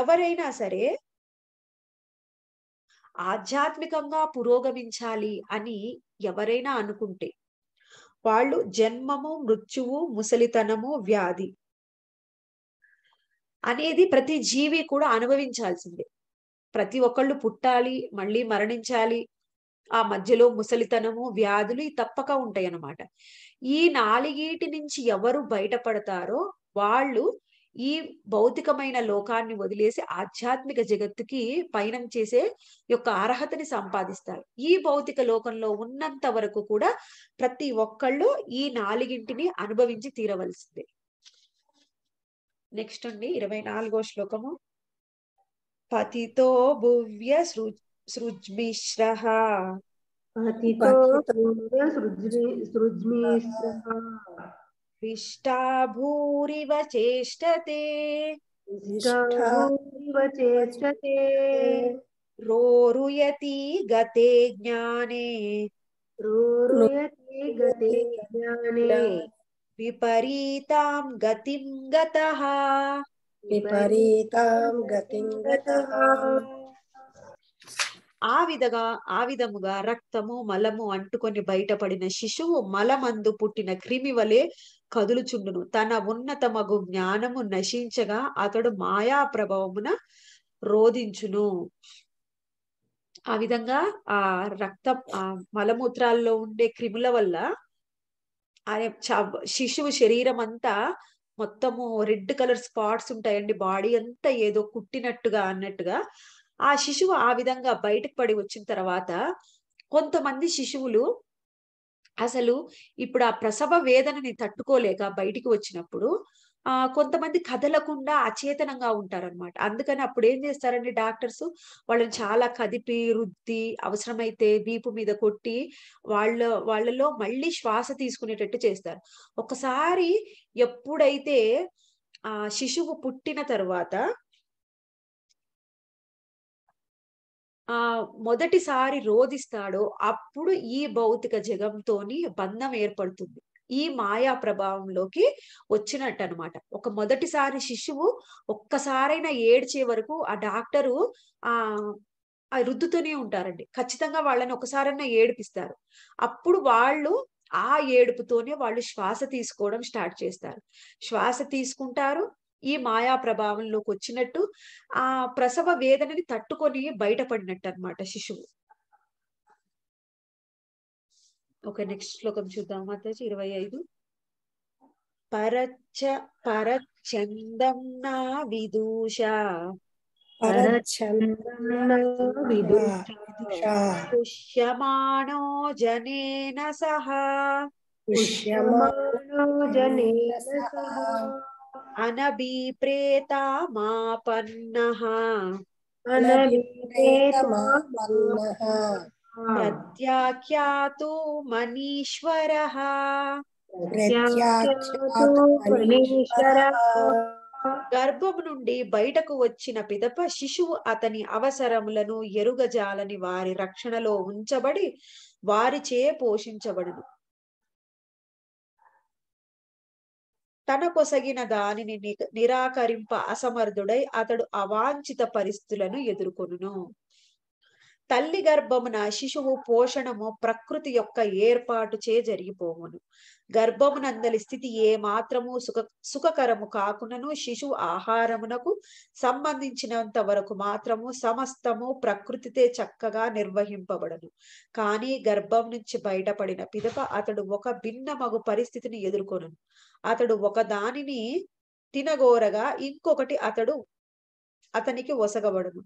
ఎవరైనా సరే ఆధ్యాత్మికంగా పురోగమించాలి అని ఎవరైనా అనుకుంటే వాళ్ళు జన్మము మృత్యువు ముసలితనము వ్యాధి అనేది ప్రతి జీవి కూడా అనుభవించాల్సిందే ప్రతి ఒక్కళ్ళు పుట్టాలి మళ్ళీ మరణించాలి ఆ మధ్యలో ముసలితనము వ్యాధులు తప్పక ఉంటాయి అన్నమాట ఈ నాలుగీటి నుంచి ఎవరు బయటపడతారో వాళ్ళు ఈ భౌతికమైన లోకాన్ని వదిలేసి ఆధ్యాత్మిక జగత్తుకి పయనం చేసే యొక్క అర్హతని సంపాదిస్తారు ఈ భౌతిక లోకంలో ఉన్నంత వరకు కూడా ప్రతి ఒక్కళ్ళు ఈ నాలుగింటిని అనుభవించి తీరవలసిందే నెక్స్ట్ అండి ఇరవై నాలుగో శ్లోకము పతితో భువ్య సృజ్మిశ్ర భూరివ చేష్టతే రోరుయతి గతే జ్ఞానే రోరుయతి గతే జ్ఞానే విపరీతాం గతిం గత విపరీతాం గతిం గత ఆ విధగా ఆ విధముగా రక్తము మలము అంటుకొని బయటపడిన శిశువు మలమందు పుట్టిన క్రిమి వలె కదులుచుండును తన మగు జ్ఞానము నశించగా అతడు మాయా ప్రభావమున రోధించును ఆ విధంగా ఆ రక్త ఆ మలమూత్రాల్లో ఉండే క్రిముల వల్ల ఆయన శిశువు శరీరం అంతా మొత్తము రెడ్ కలర్ స్పాట్స్ ఉంటాయండి బాడీ అంతా ఏదో కుట్టినట్టుగా అన్నట్టుగా ఆ శిశువు ఆ విధంగా బయటకు పడి వచ్చిన తర్వాత కొంతమంది శిశువులు అసలు ఇప్పుడు ఆ ప్రసవ వేదనని తట్టుకోలేక బయటికి వచ్చినప్పుడు ఆ కొంతమంది కదలకుండా అచేతనంగా అనమాట అందుకని అప్పుడు ఏం చేస్తారండి డాక్టర్స్ వాళ్ళని చాలా కదిపి రుద్ది అవసరమైతే వీపు మీద కొట్టి వాళ్ళ వాళ్ళలో మళ్ళీ శ్వాస తీసుకునేటట్టు చేస్తారు ఒకసారి ఎప్పుడైతే ఆ శిశువు పుట్టిన తర్వాత ఆ మొదటిసారి రోధిస్తాడో అప్పుడు ఈ భౌతిక జగంతోని బంధం ఏర్పడుతుంది ఈ మాయా ప్రభావంలోకి వచ్చినట్టు అనమాట ఒక మొదటిసారి శిశువు ఒక్కసారైనా ఏడ్చే వరకు ఆ డాక్టరు ఆ రుద్దుతూనే ఉంటారండి ఖచ్చితంగా వాళ్ళని ఒకసారైనా ఏడిపిస్తారు అప్పుడు వాళ్ళు ఆ ఏడుపుతోనే వాళ్ళు శ్వాస తీసుకోవడం స్టార్ట్ చేస్తారు శ్వాస తీసుకుంటారు ఈ మాయా ప్రభావంలోకి వచ్చినట్టు ఆ ప్రసవ వేదనని తట్టుకొని బయటపడినట్టు అనమాట శిశువు ఒక నెక్స్ట్ శ్లోకం చూద్దాం మాతాజీ ఇరవై ఐదు పరచ పరచందం నా విదూష పుష్యమాణో జనేన సహ పుష్యమాణో జనేన సహ అనభిప్రేతమాపన్న అనభిప్రేతమాపన్న ప్రత్యాఖ్యాతు మనీశ్వర గర్భం నుండి బయటకు వచ్చిన పిదప శిశువు అతని అవసరములను ఎరుగజాలని వారి రక్షణలో ఉంచబడి వారిచే పోషించబడును కొసగిన దానిని నిరాకరింప అసమర్థుడై అతడు అవాంఛిత పరిస్థితులను ఎదుర్కొను తల్లి గర్భమున శిశువు పోషణము ప్రకృతి యొక్క ఏర్పాటు చే జరిగిపోవును గర్భమునందలి స్థితి ఏ మాత్రము సుఖ సుఖకరము కాకునను శిశువు ఆహారమునకు సంబంధించినంత వరకు మాత్రము సమస్తము ప్రకృతితే చక్కగా నిర్వహింపబడను కానీ గర్భం నుంచి బయటపడిన పిదప అతడు ఒక మగు పరిస్థితిని ఎదుర్కొను అతడు ఒక దానిని తినగోరగా ఇంకొకటి అతడు అతనికి వసగబడును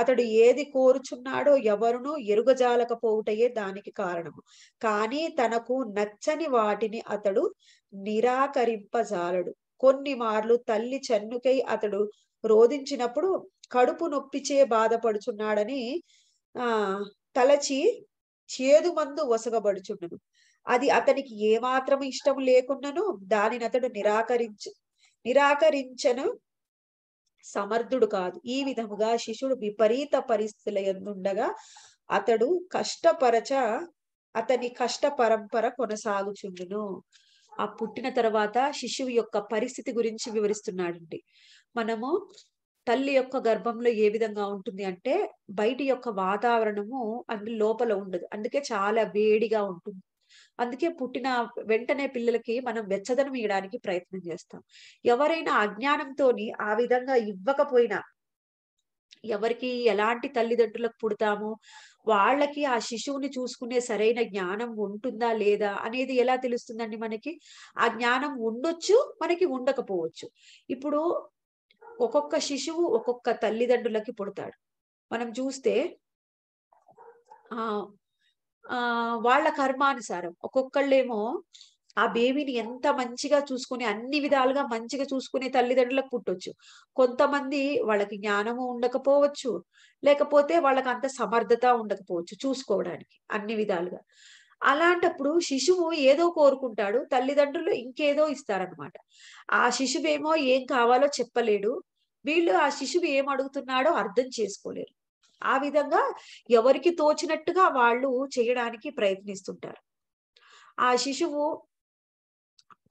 అతడు ఏది కోరుచున్నాడో ఎవరునూ ఎరుగజాలకపోవుటయే దానికి కారణము కానీ తనకు నచ్చని వాటిని అతడు నిరాకరింపజాలడు కొన్ని మార్లు తల్లి చన్నుకై అతడు రోధించినప్పుడు కడుపు నొప్పిచే బాధపడుచున్నాడని ఆ తలచి చేదు మందు వసగబడుచున్నను అది అతనికి ఏమాత్రం ఇష్టం లేకున్నను దానిని అతడు నిరాకరించు నిరాకరించను సమర్థుడు కాదు ఈ విధముగా శిష్యుడు విపరీత పరిస్థితుల ఎందుండగా అతడు కష్టపరచ అతని కష్ట పరంపర కొనసాగుచుండును ఆ పుట్టిన తర్వాత శిశువు యొక్క పరిస్థితి గురించి వివరిస్తున్నాడండి మనము తల్లి యొక్క గర్భంలో ఏ విధంగా ఉంటుంది అంటే బయటి యొక్క వాతావరణము అందులో లోపల ఉండదు అందుకే చాలా వేడిగా ఉంటుంది అందుకే పుట్టిన వెంటనే పిల్లలకి మనం వెచ్చదనం ఇవ్వడానికి ప్రయత్నం చేస్తాం ఎవరైనా అజ్ఞానంతో ఆ విధంగా ఇవ్వకపోయినా ఎవరికి ఎలాంటి తల్లిదండ్రులకు పుడతామో వాళ్ళకి ఆ శిశువుని చూసుకునే సరైన జ్ఞానం ఉంటుందా లేదా అనేది ఎలా తెలుస్తుందండి మనకి ఆ జ్ఞానం ఉండొచ్చు మనకి ఉండకపోవచ్చు ఇప్పుడు ఒక్కొక్క శిశువు ఒక్కొక్క తల్లిదండ్రులకి పుడతాడు మనం చూస్తే ఆ ఆ వాళ్ళ కర్మానుసారం ఒక్కొక్కళ్ళేమో ఆ బేబీని ఎంత మంచిగా చూసుకుని అన్ని విధాలుగా మంచిగా చూసుకునే తల్లిదండ్రులకు పుట్టొచ్చు కొంతమంది వాళ్ళకి జ్ఞానము ఉండకపోవచ్చు లేకపోతే వాళ్ళకి అంత సమర్థత ఉండకపోవచ్చు చూసుకోవడానికి అన్ని విధాలుగా అలాంటప్పుడు శిశువు ఏదో కోరుకుంటాడు తల్లిదండ్రులు ఇంకేదో ఇస్తారనమాట ఆ శిశువేమో ఏం కావాలో చెప్పలేడు వీళ్ళు ఆ శిశువు ఏం అడుగుతున్నాడో అర్థం చేసుకోలేరు ఆ విధంగా ఎవరికి తోచినట్టుగా వాళ్ళు చేయడానికి ప్రయత్నిస్తుంటారు ఆ శిశువు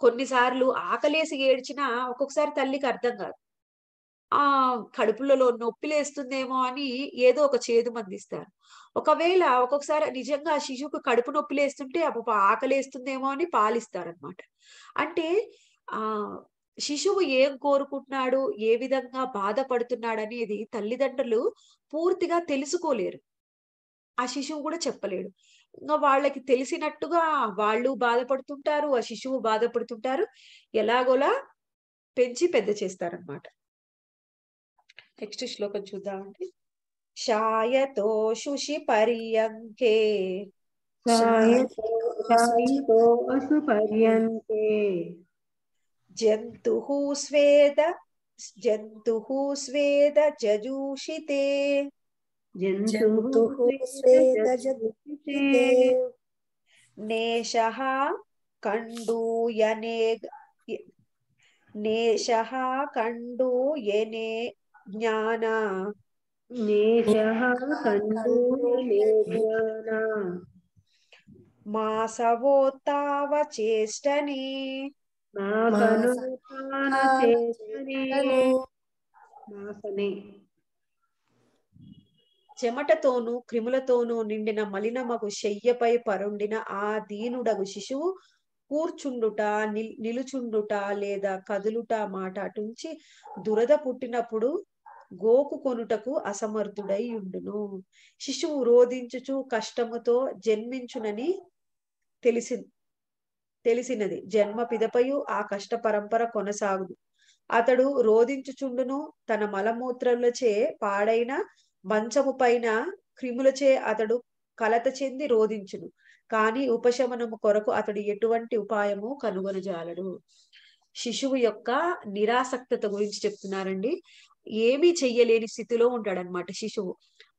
కొన్నిసార్లు ఆకలేసి ఏడ్చినా ఒక్కొక్కసారి తల్లికి అర్థం కాదు ఆ కడుపులలో నొప్పి లేస్తుందేమో అని ఏదో ఒక చేదు మందిస్తారు ఒకవేళ ఒక్కొక్కసారి నిజంగా శిశువుకు కడుపు నొప్పి లేస్తుంటే అప్పుడు ఆకలేస్తుందేమో అని పాలిస్తారనమాట అంటే ఆ శిశువు ఏం కోరుకుంటున్నాడు ఏ విధంగా బాధపడుతున్నాడు అనేది తల్లిదండ్రులు పూర్తిగా తెలుసుకోలేరు ఆ శిశువు కూడా చెప్పలేడు ఇంకా వాళ్ళకి తెలిసినట్టుగా వాళ్ళు బాధపడుతుంటారు ఆ శిశువు బాధపడుతుంటారు ఎలాగోలా పెంచి పెద్ద చేస్తారనమాట నెక్స్ట్ శ్లోకం చూద్దామండి షాయతో శుషి పర్యంకే శాయతో పర్యంకే जन्तुः स्वेद जन्तुः स्वेद जजूषिते जन्तुः स्वेद जजूषिते नेशः कण्डूयने नेशः कण्डूयने ज्ञाना नेशः कण्डूयने ज्ञाना मासवोत्तावचेष्टने చెమటతోను చెమటతోనూ క్రిములతోనూ నిండిన మలినమగు శయ్యపై పరుండిన ఆ దీనుడగు శిశువు కూర్చుండుట నిలుచుండుట లేదా కదులుట మాట అటుంచి దురద పుట్టినప్పుడు గోకు కొనుటకు అసమర్థుడై ఉండును శిశువు రోధించుచు కష్టముతో జన్మించునని తెలిసి తెలిసినది జన్మ పిదపయు ఆ కష్ట పరంపర కొనసాగుదు అతడు రోధించుచుండును తన మలమూత్రములచే పాడైన మంచము పైన క్రిములచే అతడు కలత చెంది రోధించును కానీ ఉపశమనము కొరకు అతడు ఎటువంటి ఉపాయము కనుగొనజాలడు శిశువు యొక్క నిరాసక్తత గురించి చెప్తున్నారండి ఏమీ చెయ్యలేని స్థితిలో ఉంటాడనమాట శిశువు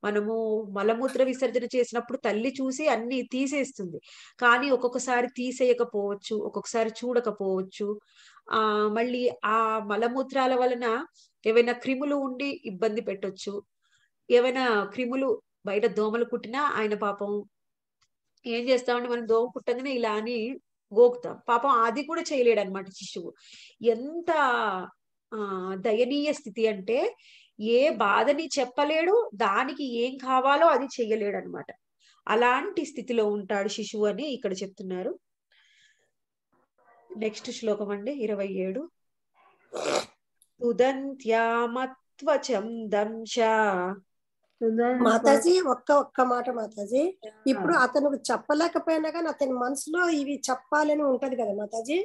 మనము మలమూత్ర విసర్జన చేసినప్పుడు తల్లి చూసి అన్ని తీసేస్తుంది కానీ ఒక్కొక్కసారి తీసేయకపోవచ్చు ఒక్కొక్కసారి చూడకపోవచ్చు ఆ మళ్ళీ ఆ మలమూత్రాల వలన ఏవైనా క్రిములు ఉండి ఇబ్బంది పెట్టొచ్చు ఏవైనా క్రిములు బయట దోమలు కుట్టినా ఆయన పాపం ఏం చేస్తామంటే మనం దోమ కుట్టగానే ఇలా అని గోకుతాం పాపం అది కూడా చేయలేడు అనమాట శిశువు ఎంత ఆ దయనీయ స్థితి అంటే ఏ బాధని చెప్పలేడు దానికి ఏం కావాలో అది చెయ్యలేడు అనమాట అలాంటి స్థితిలో ఉంటాడు శిశువు అని ఇక్కడ చెప్తున్నారు నెక్స్ట్ శ్లోకం అండి ఇరవై ఏడు మాతాజీ ఒక్క ఒక్క మాట మాతాజీ ఇప్పుడు అతను చెప్పలేకపోయినా కానీ అతని మనసులో ఇవి చెప్పాలని ఉంటది కదా మాతాజీ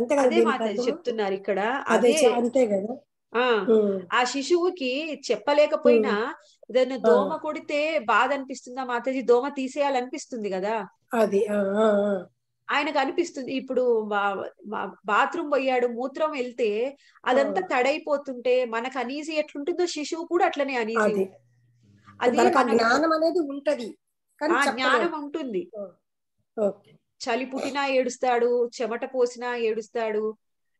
అంతే కదా చెప్తున్నారు ఇక్కడ అదే అంతే కదా ఆ శిశువుకి చెప్పలేకపోయినా దాన్ని దోమ కొడితే బాధ అనిపిస్తుందా మాతాజీ దోమ తీసేయాలనిపిస్తుంది కదా అది ఆయనకు అనిపిస్తుంది ఇప్పుడు బాత్రూమ్ పోయాడు మూత్రం వెళ్తే అదంతా తడైపోతుంటే మనకు అనీజీ ఎట్లుంటుందో శిశువు కూడా అట్లనే అనీజీ అది జ్ఞానం అనేది ఉంటది జ్ఞానం ఉంటుంది చలి పుట్టినా ఏడుస్తాడు చెమట పోసినా ఏడుస్తాడు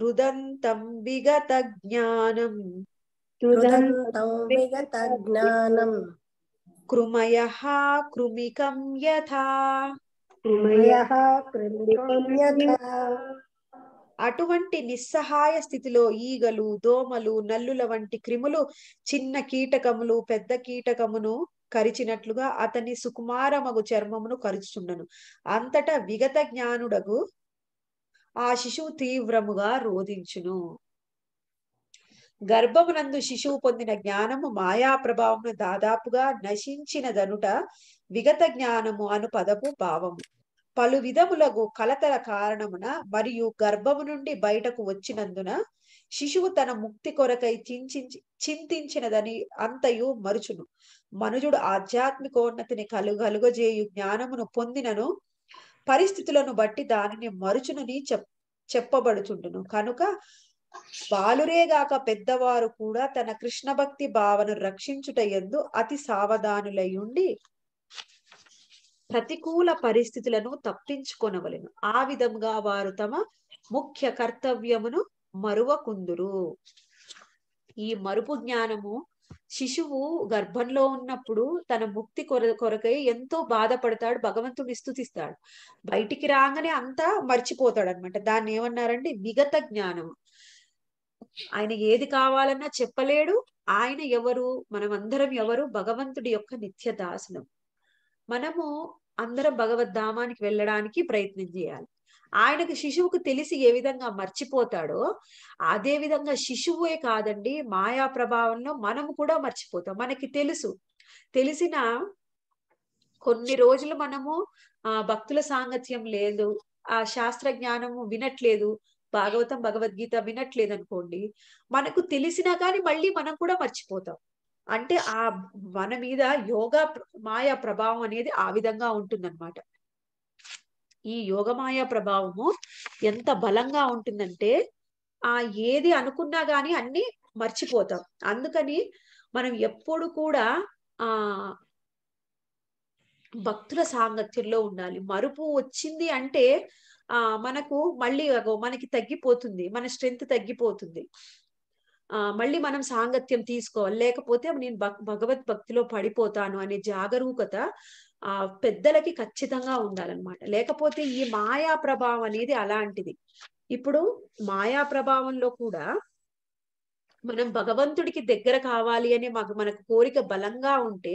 రుదంతం విగత జ్ఞానం రుదంతం విగత జ్ఞానం కృమికం యథా అటువంటి నిస్సహాయ స్థితిలో ఈగలు దోమలు నల్లుల వంటి క్రిములు చిన్న కీటకములు పెద్ద కీటకమును కరిచినట్లుగా అతని సుకుమారమగు చర్మమును కరుచుచుండను అంతటా విగత జ్ఞానుడగు ఆ శిశువు తీవ్రముగా రోధించును గర్భమునందు శిశువు పొందిన జ్ఞానము మాయా ప్రభావము దాదాపుగా నశించినదనుట విగత జ్ఞానము అను పదపు భావము పలు విధములకు కలతల కారణమున మరియు గర్భము నుండి బయటకు వచ్చినందున శిశువు తన ముక్తి కొరకై చింతించినదని అంతయు మరుచును మనుజుడు ఆధ్యాత్మికోన్నతిని కలుగలుగజేయు జ్ఞానమును పొందినను పరిస్థితులను బట్టి దానిని మరుచునని చెప్ చెప్పబడుచుండును కనుక బాలురేగాక పెద్దవారు కూడా తన కృష్ణ భక్తి భావను రక్షించుట ఎందు అతి ఉండి ప్రతికూల పరిస్థితులను తప్పించుకొనవలను ఆ విధంగా వారు తమ ముఖ్య కర్తవ్యమును మరువకుందురు ఈ మరుపు జ్ఞానము శిశువు గర్భంలో ఉన్నప్పుడు తన ముక్తి కొర కొరకై ఎంతో బాధపడతాడు భగవంతుడిని స్థుతిస్తాడు బయటికి రాగానే అంతా మర్చిపోతాడు అనమాట దాన్ని ఏమన్నారండి విగత జ్ఞానం ఆయన ఏది కావాలన్నా చెప్పలేడు ఆయన ఎవరు మనం అందరం ఎవరు భగవంతుడి యొక్క నిత్య దాసనం మనము అందరం భగవద్ధామానికి వెళ్ళడానికి ప్రయత్నం చేయాలి ఆయనకు శిశువుకు తెలిసి ఏ విధంగా మర్చిపోతాడో అదే విధంగా శిశువే కాదండి మాయా ప్రభావంలో మనం కూడా మర్చిపోతాం మనకి తెలుసు తెలిసిన కొన్ని రోజులు మనము ఆ భక్తుల సాంగత్యం లేదు ఆ శాస్త్ర జ్ఞానము వినట్లేదు భాగవతం భగవద్గీత వినట్లేదు అనుకోండి మనకు తెలిసినా కానీ మళ్ళీ మనం కూడా మర్చిపోతాం అంటే ఆ మన మీద యోగా మాయా ప్రభావం అనేది ఆ విధంగా ఉంటుందన్నమాట ఈ యోగమాయ ప్రభావము ఎంత బలంగా ఉంటుందంటే ఆ ఏది అనుకున్నా గాని అన్ని మర్చిపోతాం అందుకని మనం ఎప్పుడు కూడా ఆ భక్తుల సాంగత్యంలో ఉండాలి మరుపు వచ్చింది అంటే ఆ మనకు మళ్ళీ మనకి తగ్గిపోతుంది మన స్ట్రెంగ్త్ తగ్గిపోతుంది ఆ మళ్ళీ మనం సాంగత్యం తీసుకోవాలి లేకపోతే నేను భగవత్ భక్తిలో పడిపోతాను అనే జాగరూకత ఆ పెద్దలకి ఖచ్చితంగా ఉండాలన్నమాట లేకపోతే ఈ మాయా ప్రభావం అనేది అలాంటిది ఇప్పుడు మాయా ప్రభావంలో కూడా మనం భగవంతుడికి దగ్గర కావాలి అని మాకు మనకు కోరిక బలంగా ఉంటే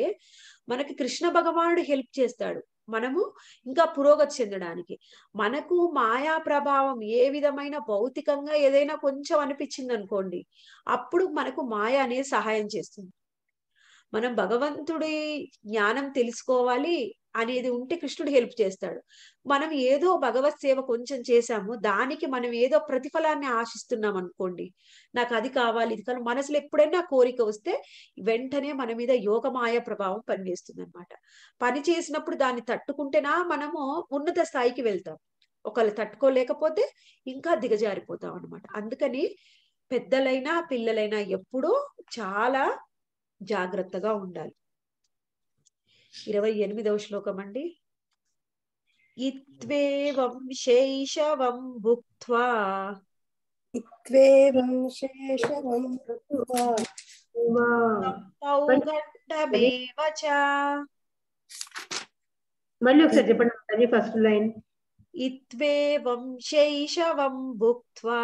మనకి కృష్ణ భగవానుడు హెల్ప్ చేస్తాడు మనము ఇంకా పురోగతి చెందడానికి మనకు మాయా ప్రభావం ఏ విధమైన భౌతికంగా ఏదైనా కొంచెం అనిపించింది అనుకోండి అప్పుడు మనకు మాయా అనేది సహాయం చేస్తుంది మనం భగవంతుడి జ్ఞానం తెలుసుకోవాలి అనేది ఉంటే కృష్ణుడు హెల్ప్ చేస్తాడు మనం ఏదో భగవత్ సేవ కొంచెం చేశాము దానికి మనం ఏదో ప్రతిఫలాన్ని ఆశిస్తున్నాం అనుకోండి నాకు అది కావాలి ఇది కానీ మనసులో ఎప్పుడైనా కోరిక వస్తే వెంటనే మన మీద యోగమాయ ప్రభావం పనిచేస్తుంది అనమాట పని చేసినప్పుడు దాన్ని తట్టుకుంటేనా మనము ఉన్నత స్థాయికి వెళ్తాం ఒకళ్ళు తట్టుకోలేకపోతే ఇంకా దిగజారిపోతాం అనమాట అందుకని పెద్దలైనా పిల్లలైనా ఎప్పుడూ చాలా జాగ్రత్తగా ఉండాలి ఇరవై ఎనిమిదవ శ్లోకం అండి ఇత్వేవం శైశవం భుక్త్వా ఇత్వేవం శేషవం మళ్ళీ ఒకసారి చెప్పండి ఫస్ట్ లైన్ భుక్త్వా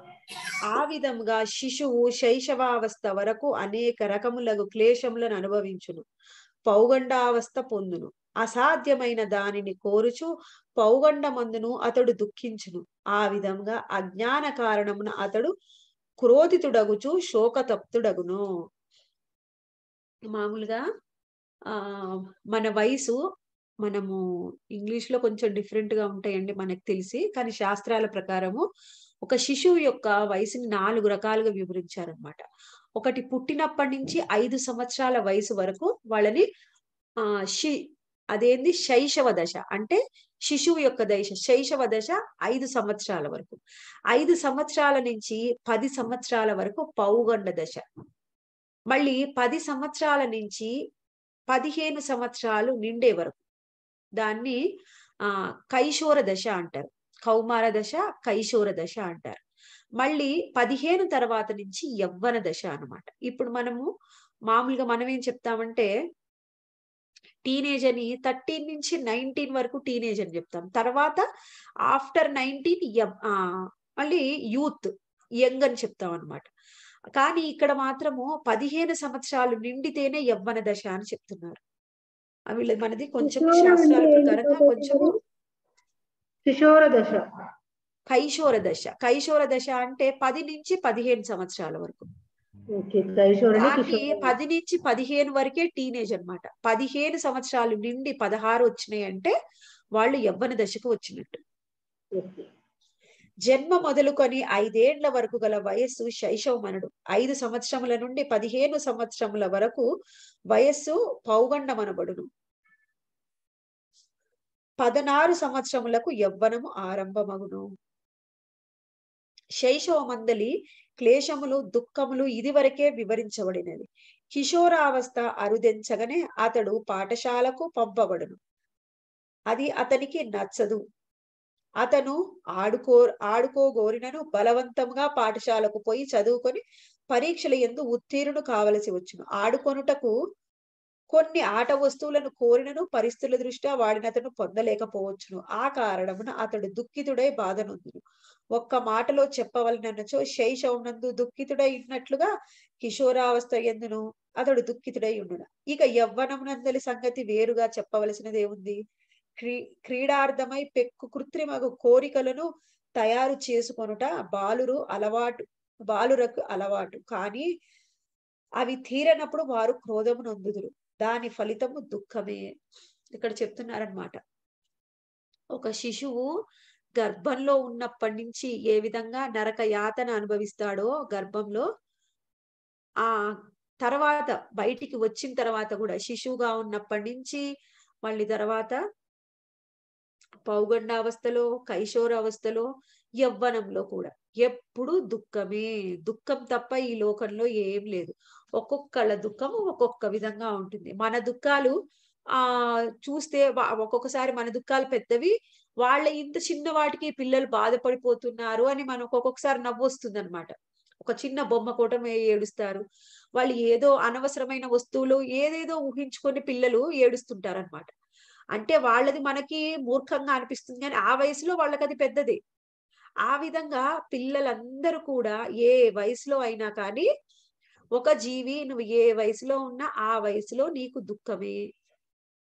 ఆ విధంగా శిశువు శైశవావస్థ వరకు అనేక రకములకు క్లేశములను అనుభవించును పౌగండావస్థ పొందును అసాధ్యమైన దానిని కోరుచు పౌగండమందును అతడు దుఃఖించును ఆ విధంగా అజ్ఞాన కారణమున అతడు క్రోధితుడగుచు శోకతప్తుడగును మామూలుగా ఆ మన వయసు మనము ఇంగ్లీష్ లో కొంచెం డిఫరెంట్ గా ఉంటాయండి మనకు తెలిసి కానీ శాస్త్రాల ప్రకారము ఒక శిశువు యొక్క వయసుని నాలుగు రకాలుగా వివరించారనమాట ఒకటి పుట్టినప్పటి నుంచి ఐదు సంవత్సరాల వయసు వరకు వాళ్ళని ఆ శి అదేంది శైశవ దశ అంటే శిశువు యొక్క దశ శైశవ దశ ఐదు సంవత్సరాల వరకు ఐదు సంవత్సరాల నుంచి పది సంవత్సరాల వరకు పౌగండ దశ మళ్ళీ పది సంవత్సరాల నుంచి పదిహేను సంవత్సరాలు నిండే వరకు దాన్ని ఆ కైశోర దశ అంటారు కౌమార దశ కైశోర దశ అంటారు మళ్ళీ పదిహేను తర్వాత నుంచి యవ్వన దశ అనమాట ఇప్పుడు మనము మామూలుగా మనం ఏం చెప్తామంటే టీనేజ్ అని థర్టీన్ నుంచి నైన్టీన్ వరకు టీనేజ్ అని చెప్తాం తర్వాత ఆఫ్టర్ నైన్టీన్ మళ్ళీ యూత్ యంగ్ అని చెప్తాం అనమాట కానీ ఇక్కడ మాత్రము పదిహేను సంవత్సరాలు నిండితేనే యవ్వన దశ అని చెప్తున్నారు వీళ్ళ మనది కొంచెం శాస్త్రాల ప్రకారంగా కొంచెము కిషోర దశ కైశోర దశ కైశోర దశ అంటే పది నుంచి పదిహేను సంవత్సరాల వరకు పది నుంచి పదిహేను వరకే టీనేజ్ అనమాట పదిహేను సంవత్సరాలు నిండి పదహారు వచ్చినాయి అంటే వాళ్ళు యవ్వన దశకు వచ్చినట్టు జన్మ మొదలుకొని ఐదేండ్ల వరకు గల వయస్సు శైశవమనుడు ఐదు సంవత్సరముల నుండి పదిహేను సంవత్సరముల వరకు వయస్సు పౌగండమనబడును పదనారు సంవత్సరములకు యవ్వనము ఆరంభమగును శైశవమందలి క్లేశములు దుఃఖములు ఇదివరకే వివరించబడినది కిషోరావస్థ అరుదెంచగానే అతడు పాఠశాలకు పంపబడును అది అతనికి నచ్చదు అతను ఆడుకో ఆడుకోగోరినను బలవంతంగా పాఠశాలకు పోయి చదువుకొని పరీక్షల ఎందు ఉత్తీర్ణుడు కావలసి వచ్చును ఆడుకొనుటకు కొన్ని ఆట వస్తువులను కోరినను పరిస్థితుల దృష్ట్యా వాడినతను పొందలేకపోవచ్చును ఆ కారణమున అతడు దుఃఖితుడై బాధనొందును ఒక్క మాటలో చెప్పవలనచో శైశవనందు దుఃఖితుడై ఉన్నట్లుగా కిషోరావస్థ ఎందును అతడు దుఃఖితుడై ఉండును ఇక యవ్వనమునందలి సంగతి వేరుగా ఉంది క్రీ క్రీడార్థమై పెక్కు కృత్రిమ కోరికలను తయారు చేసుకొనుట బాలురు అలవాటు బాలురకు అలవాటు కానీ అవి తీరనప్పుడు వారు క్రోధము నొందుదురు దాని ఫలితము దుఃఖమే ఇక్కడ చెప్తున్నారనమాట ఒక శిశువు గర్భంలో ఉన్నప్పటి నుంచి ఏ విధంగా నరక యాతన అనుభవిస్తాడో గర్భంలో ఆ తర్వాత బయటికి వచ్చిన తర్వాత కూడా శిశువుగా ఉన్నప్పటి నుంచి మళ్ళీ తర్వాత కైశోర అవస్థలో యవ్వనంలో కూడా ఎప్పుడు దుఃఖమే దుఃఖం తప్ప ఈ లోకంలో ఏం లేదు ఒక్కొక్కళ్ళ దుఃఖము ఒక్కొక్క విధంగా ఉంటుంది మన దుఃఖాలు ఆ చూస్తే ఒక్కొక్కసారి మన దుఃఖాలు పెద్దవి వాళ్ళ ఇంత చిన్న వాటికి పిల్లలు బాధపడిపోతున్నారు అని మనకు ఒక్కొక్కసారి నవ్వు వస్తుంది అనమాట ఒక చిన్న బొమ్మ కూటం ఏడుస్తారు వాళ్ళు ఏదో అనవసరమైన వస్తువులు ఏదేదో ఊహించుకొని పిల్లలు అనమాట అంటే వాళ్ళది మనకి మూర్ఖంగా అనిపిస్తుంది కానీ ఆ వయసులో వాళ్ళకి అది పెద్దది ఆ విధంగా పిల్లలందరూ కూడా ఏ వయసులో అయినా కానీ ఒక జీవి నువ్వు ఏ వయసులో ఉన్నా ఆ వయసులో నీకు దుఃఖమే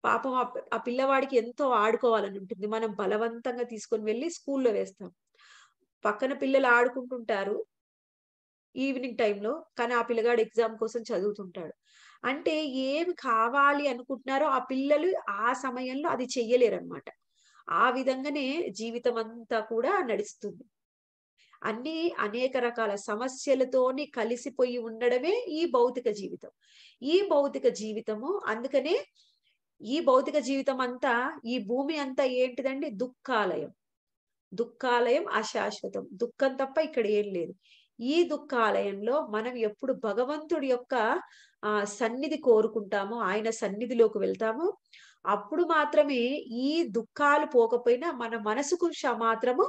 పాపం ఆ పిల్లవాడికి ఎంతో ఆడుకోవాలని ఉంటుంది మనం బలవంతంగా తీసుకొని వెళ్ళి స్కూల్లో వేస్తాం పక్కన పిల్లలు ఆడుకుంటుంటారు ఈవినింగ్ టైంలో కానీ ఆ పిల్లగాడు ఎగ్జామ్ కోసం చదువుతుంటాడు అంటే ఏమి కావాలి అనుకుంటున్నారో ఆ పిల్లలు ఆ సమయంలో అది చెయ్యలేరు అనమాట ఆ విధంగానే జీవితం అంతా కూడా నడుస్తుంది అన్ని అనేక రకాల సమస్యలతోని కలిసిపోయి ఉండడమే ఈ భౌతిక జీవితం ఈ భౌతిక జీవితము అందుకనే ఈ భౌతిక జీవితం అంతా ఈ భూమి అంతా ఏంటిదండి దుఃఖాలయం దుఃఖాలయం అశాశ్వతం దుఃఖం తప్ప ఇక్కడ ఏం లేదు ఈ దుఃఖాలయంలో మనం ఎప్పుడు భగవంతుడి యొక్క ఆ సన్నిధి కోరుకుంటామో ఆయన సన్నిధిలోకి వెళ్తామో అప్పుడు మాత్రమే ఈ దుఃఖాలు పోకపోయినా మన మనసుకు మాత్రము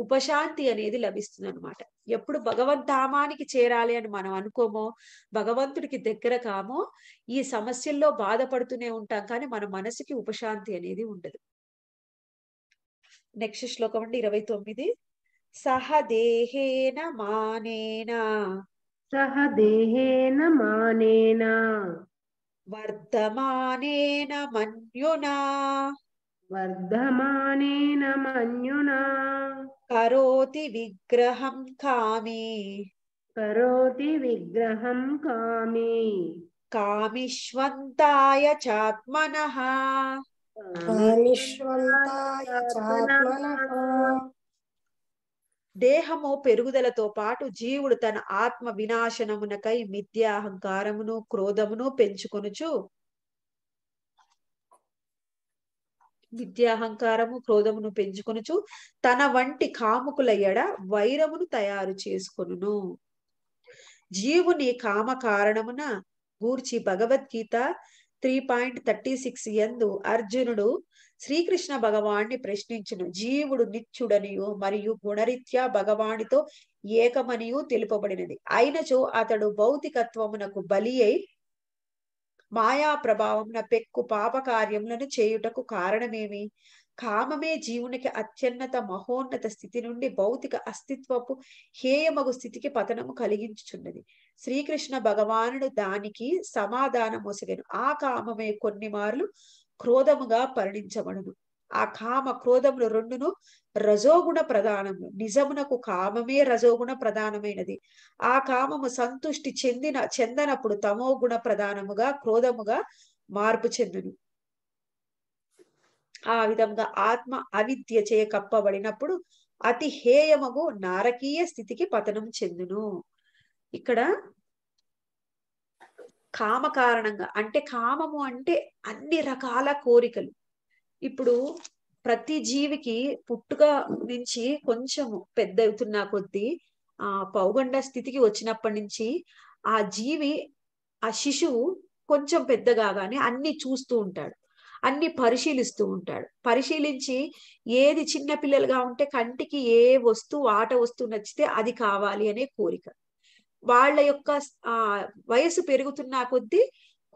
ఉపశాంతి అనేది లభిస్తుంది అనమాట ఎప్పుడు భగవద్ధామానికి చేరాలి అని మనం అనుకోమో భగవంతుడికి దగ్గర కామో ఈ సమస్యల్లో బాధపడుతూనే ఉంటాం కానీ మన మనసుకి ఉపశాంతి అనేది ఉండదు నెక్స్ట్ శ్లోకం అండి ఇరవై తొమ్మిది సహ దేహేన మానేనా సహ దేహేన మానేనా వర్ధమానేన మన్యునా వర్ధమానేన మన్యునా కరోతి విగ్రహం కామే కరోతి విగ్రహం కామే కామిష్వంతాయ చాత్మన దేహము పెరుగుదలతో పాటు జీవుడు తన ఆత్మ వినాశనమునకై మిథ్యాహంకారమును అహంకారమును క్రోధమును పెంచుకొనుచు విద్యాహంకారము క్రోధమును పెంచుకొనుచు తన వంటి కాముకుల ఎడ వైరమును తయారు చేసుకును జీవుని కామ కారణమున గూర్చి Bhagavad Gita three point thirty six ఎందు అర్జునుడు శ్రీకృష్ణ భగవాన్ని ప్రశ్నించును జీవుడు నిత్యుడనియు మరియు గుణరీత్యా భగవానితో ఏకమనియు తెలుపబడినది అయినచో అతడు భౌతికత్వమునకు బలి అయి మాయా ప్రభావం పెక్కు పాపకార్యములను చేయుటకు కారణమేమి కామమే జీవునికి అత్యున్నత మహోన్నత స్థితి నుండి భౌతిక అస్తిత్వపు హేయమగు స్థితికి పతనము కలిగించుచున్నది శ్రీకృష్ణ భగవానుడు దానికి సమాధానం మోసగాను ఆ కామమే కొన్ని మార్లు క్రోధముగా పరిణించబడును ఆ కామ క్రోధములు రెండును రజోగుణ ప్రధానము నిజమునకు కామమే రజోగుణ ప్రధానమైనది ఆ కామము సంతుష్టి చెందిన చెందనప్పుడు తమో గుణ ప్రధానముగా క్రోధముగా మార్పు చెందును ఆ విధంగా ఆత్మ అవిద్య చేయ కప్పబడినప్పుడు అతి హేయముగు నారకీయ స్థితికి పతనం చెందును ఇక్కడ కామ కారణంగా అంటే కామము అంటే అన్ని రకాల కోరికలు ఇప్పుడు ప్రతి జీవికి పుట్టుక నుంచి కొంచెం పెద్ద అవుతున్నా కొద్దీ ఆ పౌగండ స్థితికి వచ్చినప్పటి నుంచి ఆ జీవి ఆ శిశువు కొంచెం పెద్దగా కానీ అన్ని చూస్తూ ఉంటాడు అన్ని పరిశీలిస్తూ ఉంటాడు పరిశీలించి ఏది చిన్న పిల్లలుగా ఉంటే కంటికి ఏ వస్తువు ఆట వస్తువు నచ్చితే అది కావాలి అనే కోరిక వాళ్ళ యొక్క ఆ వయసు పెరుగుతున్నా కొద్దీ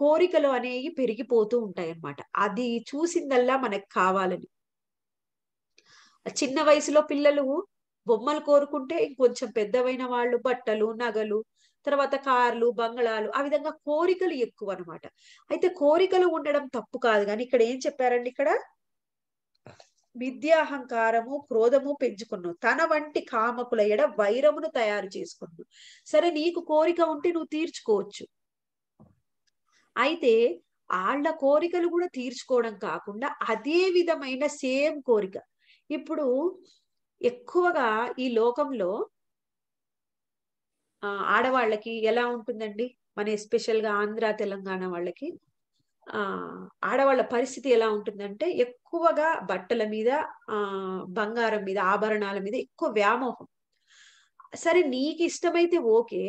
కోరికలు అనేవి పెరిగిపోతూ ఉంటాయి అన్నమాట అది చూసిందల్లా మనకు కావాలని చిన్న వయసులో పిల్లలు బొమ్మలు కోరుకుంటే ఇంకొంచెం పెద్దవైన వాళ్ళు బట్టలు నగలు తర్వాత కార్లు బంగళాలు ఆ విధంగా కోరికలు ఎక్కువ అనమాట అయితే కోరికలు ఉండడం తప్పు కాదు కానీ ఇక్కడ ఏం చెప్పారండి ఇక్కడ విద్యాహంకారము క్రోధము పెంచుకున్నావు తన వంటి కామకుల ఎడ వైరమును తయారు చేసుకున్నావు సరే నీకు కోరిక ఉంటే నువ్వు తీర్చుకోవచ్చు అయితే వాళ్ళ కోరికలు కూడా తీర్చుకోవడం కాకుండా అదే విధమైన సేమ్ కోరిక ఇప్పుడు ఎక్కువగా ఈ లోకంలో ఆడవాళ్ళకి ఎలా ఉంటుందండి మన ఎస్పెషల్ గా ఆంధ్ర తెలంగాణ వాళ్ళకి ఆ ఆడవాళ్ళ పరిస్థితి ఎలా ఉంటుందంటే ఎక్కువగా బట్టల మీద ఆ బంగారం మీద ఆభరణాల మీద ఎక్కువ వ్యామోహం సరే నీకు ఇష్టమైతే ఓకే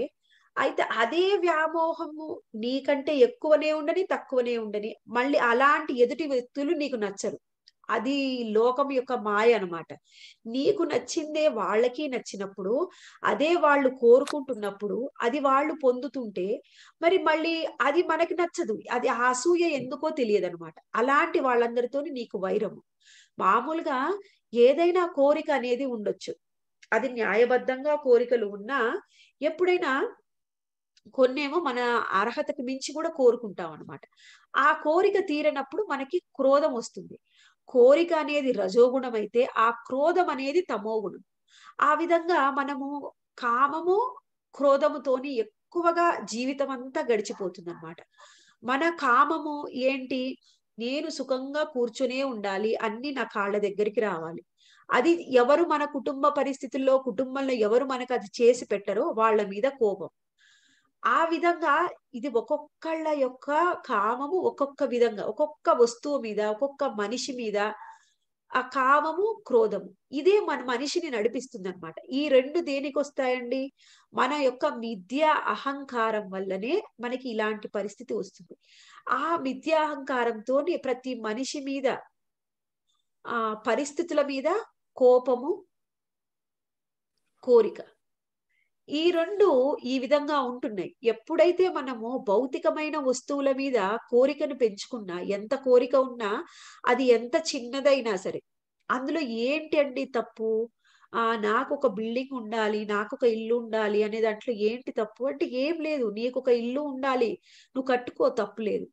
అయితే అదే వ్యామోహము నీకంటే ఎక్కువనే ఉండని తక్కువనే ఉండని మళ్ళీ అలాంటి ఎదుటి వ్యక్తులు నీకు నచ్చరు అది లోకం యొక్క మాయ అనమాట నీకు నచ్చిందే వాళ్ళకి నచ్చినప్పుడు అదే వాళ్ళు కోరుకుంటున్నప్పుడు అది వాళ్ళు పొందుతుంటే మరి మళ్ళీ అది మనకి నచ్చదు అది అసూయ ఎందుకో తెలియదు అనమాట అలాంటి వాళ్ళందరితో నీకు వైరము మామూలుగా ఏదైనా కోరిక అనేది ఉండొచ్చు అది న్యాయబద్ధంగా కోరికలు ఉన్నా ఎప్పుడైనా కొన్నేమో మన అర్హతకు మించి కూడా కోరుకుంటాం అనమాట ఆ కోరిక తీరనప్పుడు మనకి క్రోధం వస్తుంది కోరిక అనేది రజోగుణం అయితే ఆ క్రోధం అనేది తమోగుణం ఆ విధంగా మనము కామము క్రోధముతోని ఎక్కువగా జీవితం అంతా గడిచిపోతుంది అనమాట మన కామము ఏంటి నేను సుఖంగా కూర్చునే ఉండాలి అన్ని నా కాళ్ళ దగ్గరికి రావాలి అది ఎవరు మన కుటుంబ పరిస్థితుల్లో కుటుంబంలో ఎవరు మనకు అది చేసి పెట్టరో వాళ్ళ మీద కోపం ఆ విధంగా ఇది ఒక్కొక్కళ్ళ యొక్క కామము ఒక్కొక్క విధంగా ఒక్కొక్క వస్తువు మీద ఒక్కొక్క మనిషి మీద ఆ కామము క్రోధము ఇదే మన మనిషిని నడిపిస్తుంది అనమాట ఈ రెండు దేనికి వస్తాయండి మన యొక్క మిథ్య అహంకారం వల్లనే మనకి ఇలాంటి పరిస్థితి వస్తుంది ఆ మిథ్య అహంకారంతో ప్రతి మనిషి మీద ఆ పరిస్థితుల మీద కోపము కోరిక ఈ రెండు ఈ విధంగా ఉంటున్నాయి ఎప్పుడైతే మనము భౌతికమైన వస్తువుల మీద కోరికను పెంచుకున్నా ఎంత కోరిక ఉన్నా అది ఎంత చిన్నదైనా సరే అందులో ఏంటి అండి తప్పు ఆ నాకు ఒక బిల్డింగ్ ఉండాలి నాకు ఒక ఇల్లు ఉండాలి అనే దాంట్లో ఏంటి తప్పు అంటే ఏం లేదు నీకు ఒక ఇల్లు ఉండాలి నువ్వు కట్టుకో తప్పు లేదు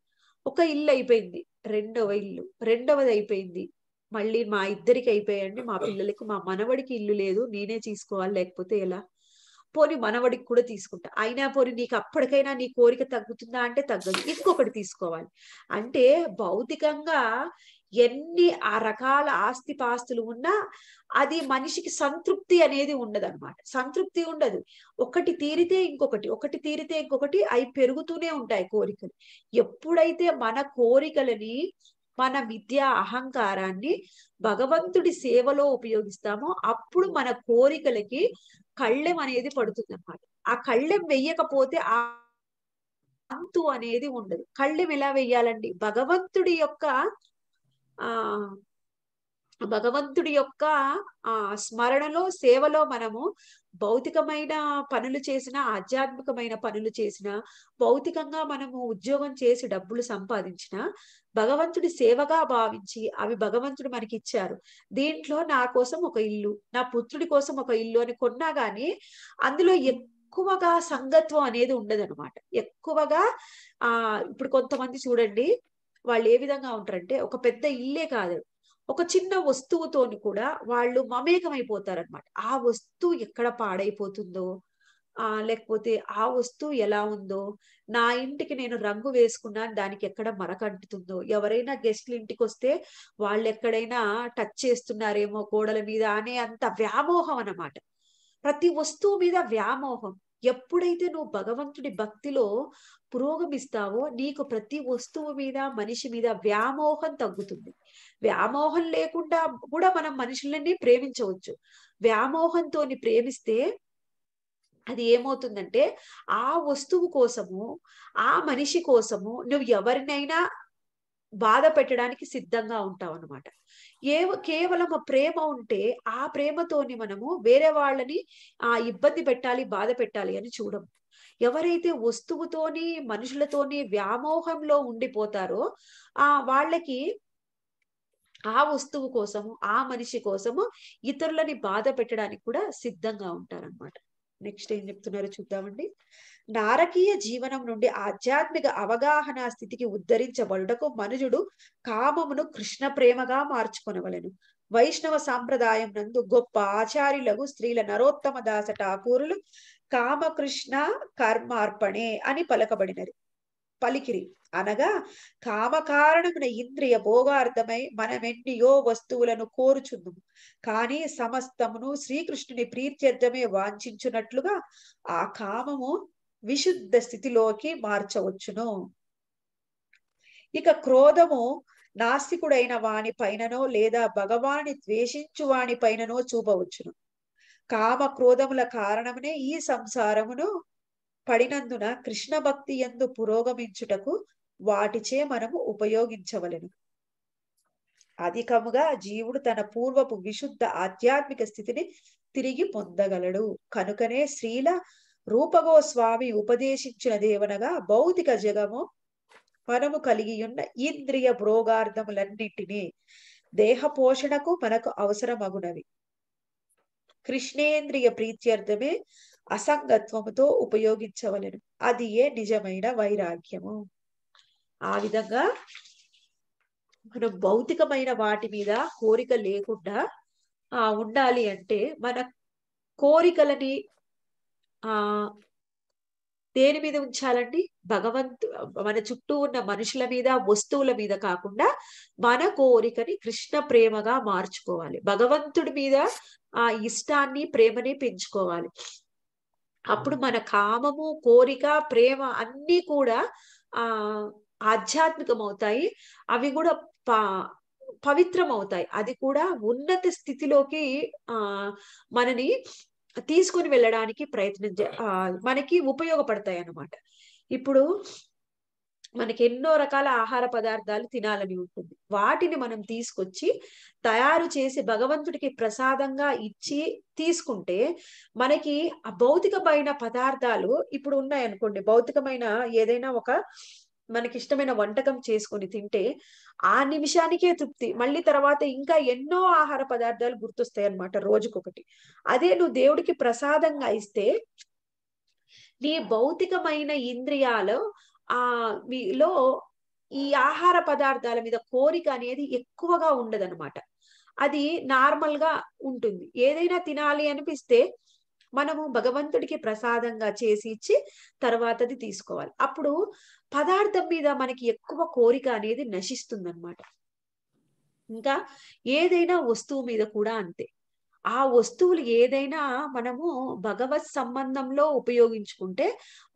ఒక ఇల్లు అయిపోయింది రెండవ ఇల్లు రెండవది అయిపోయింది మళ్ళీ మా ఇద్దరికి అయిపోయాయండి మా పిల్లలకి మా మనవడికి ఇల్లు లేదు నేనే తీసుకోవాలి లేకపోతే ఎలా పోని మనవడికి కూడా తీసుకుంటా అయినా పోని నీకు అప్పటికైనా నీ కోరిక తగ్గుతుందా అంటే తగ్గదు ఇంకొకటి తీసుకోవాలి అంటే భౌతికంగా ఎన్ని ఆ రకాల పాస్తులు ఉన్నా అది మనిషికి సంతృప్తి అనేది ఉండదు అనమాట సంతృప్తి ఉండదు ఒకటి తీరితే ఇంకొకటి ఒకటి తీరితే ఇంకొకటి అవి పెరుగుతూనే ఉంటాయి కోరికలు ఎప్పుడైతే మన కోరికలని మన విద్య అహంకారాన్ని భగవంతుడి సేవలో ఉపయోగిస్తామో అప్పుడు మన కోరికలకి కళ్ళెం అనేది పడుతుంది అనమాట ఆ కళ్ళెం వెయ్యకపోతే ఆ అంతు అనేది ఉండదు కళ్ళెం ఎలా వెయ్యాలండి భగవంతుడి యొక్క ఆ భగవంతుడి యొక్క ఆ స్మరణలో సేవలో మనము భౌతికమైన పనులు చేసిన ఆధ్యాత్మికమైన పనులు చేసిన భౌతికంగా మనము ఉద్యోగం చేసి డబ్బులు సంపాదించిన భగవంతుడి సేవగా భావించి అవి భగవంతుడు మనకి ఇచ్చారు దీంట్లో నా కోసం ఒక ఇల్లు నా పుత్రుడి కోసం ఒక ఇల్లు అని కొన్నా గానీ అందులో ఎక్కువగా సంగత్వం అనేది ఉండదనమాట ఎక్కువగా ఆ ఇప్పుడు కొంతమంది చూడండి వాళ్ళు ఏ విధంగా ఉంటారంటే ఒక పెద్ద ఇల్లే కాదు ఒక చిన్న వస్తువుతోని కూడా వాళ్ళు అనమాట ఆ వస్తువు ఎక్కడ పాడైపోతుందో ఆ లేకపోతే ఆ వస్తువు ఎలా ఉందో నా ఇంటికి నేను రంగు వేసుకున్నాను దానికి ఎక్కడ మరకంటుతుందో ఎవరైనా గెస్ట్లు ఇంటికి వస్తే వాళ్ళు ఎక్కడైనా టచ్ చేస్తున్నారేమో గోడల మీద అనే అంత వ్యామోహం అన్నమాట ప్రతి వస్తువు మీద వ్యామోహం ఎప్పుడైతే నువ్వు భగవంతుడి భక్తిలో పురోగమిస్తావో నీకు ప్రతి వస్తువు మీద మనిషి మీద వ్యామోహం తగ్గుతుంది వ్యామోహం లేకుండా కూడా మనం మనుషులని ప్రేమించవచ్చు వ్యామోహంతో ప్రేమిస్తే అది ఏమవుతుందంటే ఆ వస్తువు కోసము ఆ మనిషి కోసము నువ్వు ఎవరినైనా బాధ పెట్టడానికి సిద్ధంగా ఉంటావు అనమాట ఏ కేవలం ప్రేమ ఉంటే ఆ ప్రేమతోని మనము వేరే వాళ్ళని ఆ ఇబ్బంది పెట్టాలి బాధ పెట్టాలి అని చూడము ఎవరైతే వస్తువుతోని మనుషులతోని వ్యామోహంలో ఉండిపోతారో ఆ వాళ్ళకి ఆ వస్తువు కోసము ఆ మనిషి కోసము ఇతరులని బాధ పెట్టడానికి కూడా సిద్ధంగా ఉంటారనమాట నెక్స్ట్ ఏం చెప్తున్నారో చూద్దామండి నారకీయ జీవనం నుండి ఆధ్యాత్మిక అవగాహన స్థితికి ఉద్ధరించబడుటకు మనుజుడు కామమును కృష్ణ ప్రేమగా మార్చుకునవలను వైష్ణవ సాంప్రదాయం నందు గొప్ప ఆచార్యులకు స్త్రీల నరోత్తమ దాస ఠాకూరులు కామకృష్ణ కర్మార్పణే అని పలకబడినది పలికిరి అనగా కామకారణమున ఇంద్రియ భోగార్థమై మనమెన్నియో వస్తువులను కోరుచుందుము కానీ సమస్తమును శ్రీకృష్ణుని ప్రీత్యర్థమే వాంఛించున్నట్లుగా ఆ కామము విశుద్ధ స్థితిలోకి మార్చవచ్చును ఇక క్రోధము నాస్తికుడైన వాని పైననో లేదా భగవాన్ని ద్వేషించు వాని పైననో చూపవచ్చును కామ క్రోధముల కారణమునే ఈ సంసారమును పడినందున కృష్ణ భక్తి ఎందు పురోగమించుటకు వాటిచే మనము ఉపయోగించవలను అధికముగా జీవుడు తన పూర్వపు విశుద్ధ ఆధ్యాత్మిక స్థితిని తిరిగి పొందగలడు కనుకనే శ్రీల రూపగోస్వామి ఉపదేశించిన దేవనగా భౌతిక జగము మనము కలిగి ఉన్న ఇంద్రియ భోగార్థములన్నిటినీ దేహ పోషణకు మనకు అవసరమగునవి కృష్ణేంద్రియ ప్రీత్యర్థమే అసంగత్వముతో ఉపయోగించవలను అది ఏ నిజమైన వైరాగ్యము ఆ విధంగా మనం భౌతికమైన వాటి మీద కోరిక లేకుండా ఆ ఉండాలి అంటే మన కోరికలని ఆ దేని మీద ఉంచాలండి భగవంతు మన చుట్టూ ఉన్న మనుషుల మీద వస్తువుల మీద కాకుండా మన కోరికని కృష్ణ ప్రేమగా మార్చుకోవాలి భగవంతుడి మీద ఆ ఇష్టాన్ని ప్రేమని పెంచుకోవాలి అప్పుడు మన కామము కోరిక ప్రేమ అన్నీ కూడా ఆ ఆధ్యాత్మికమవుతాయి అవి కూడా పవిత్రం అవుతాయి అది కూడా ఉన్నత స్థితిలోకి ఆ మనని తీసుకుని వెళ్ళడానికి ప్రయత్నం మనకి ఉపయోగపడతాయి అన్నమాట ఇప్పుడు మనకి ఎన్నో రకాల ఆహార పదార్థాలు తినాలని ఉంటుంది వాటిని మనం తీసుకొచ్చి తయారు చేసి భగవంతుడికి ప్రసాదంగా ఇచ్చి తీసుకుంటే మనకి ఆ భౌతికమైన పదార్థాలు ఇప్పుడు ఉన్నాయనుకోండి భౌతికమైన ఏదైనా ఒక మనకి ఇష్టమైన వంటకం చేసుకుని తింటే ఆ నిమిషానికే తృప్తి మళ్ళీ తర్వాత ఇంకా ఎన్నో ఆహార పదార్థాలు గుర్తొస్తాయి అనమాట రోజుకొకటి అదే నువ్వు దేవుడికి ప్రసాదంగా ఇస్తే నీ భౌతికమైన ఇంద్రియాలు ఆ మీలో ఈ ఆహార పదార్థాల మీద కోరిక అనేది ఎక్కువగా ఉండదనమాట అది నార్మల్ గా ఉంటుంది ఏదైనా తినాలి అనిపిస్తే మనము భగవంతుడికి ప్రసాదంగా చేసి ఇచ్చి తర్వాతది తీసుకోవాలి అప్పుడు పదార్థం మీద మనకి ఎక్కువ కోరిక అనేది నశిస్తుంది అనమాట ఇంకా ఏదైనా వస్తువు మీద కూడా అంతే ఆ వస్తువులు ఏదైనా మనము భగవత్ సంబంధంలో ఉపయోగించుకుంటే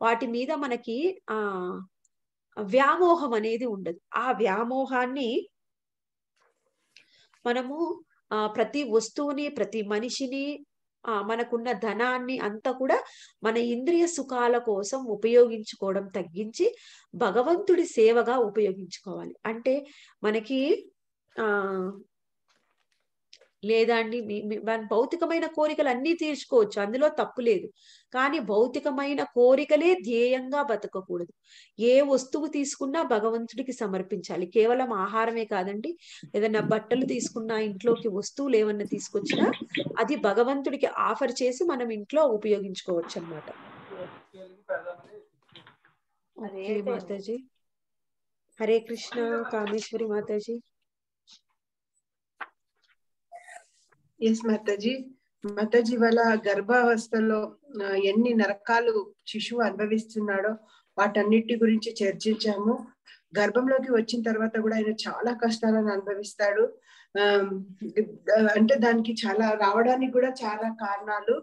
వాటి మీద మనకి ఆ వ్యామోహం అనేది ఉండదు ఆ వ్యామోహాన్ని మనము ప్రతి వస్తువుని ప్రతి మనిషిని ఆ మనకున్న ధనాన్ని అంతా కూడా మన ఇంద్రియ సుఖాల కోసం ఉపయోగించుకోవడం తగ్గించి భగవంతుడి సేవగా ఉపయోగించుకోవాలి అంటే మనకి ఆ లేదా అండి మన భౌతికమైన కోరికలు అన్ని తీర్చుకోవచ్చు అందులో తప్పు లేదు కానీ భౌతికమైన కోరికలే ధ్యేయంగా బతకకూడదు ఏ వస్తువు తీసుకున్నా భగవంతుడికి సమర్పించాలి కేవలం ఆహారమే కాదండి ఏదన్నా బట్టలు తీసుకున్నా ఇంట్లోకి వస్తువులు ఏమన్నా తీసుకొచ్చినా అది భగవంతుడికి ఆఫర్ చేసి మనం ఇంట్లో ఉపయోగించుకోవచ్చు అనమాట మాతాజీ హరే కృష్ణ కామేశ్వరి మాతాజీ ఎస్ మాతాజీ మాతాజీ వాళ్ళ గర్భావస్థలో ఎన్ని నరకాలు శిశువు అనుభవిస్తున్నాడో వాటన్నిటి గురించి చర్చించాము గర్భంలోకి వచ్చిన తర్వాత కూడా ఆయన చాలా కష్టాలను అనుభవిస్తాడు అంటే దానికి చాలా రావడానికి కూడా చాలా కారణాలు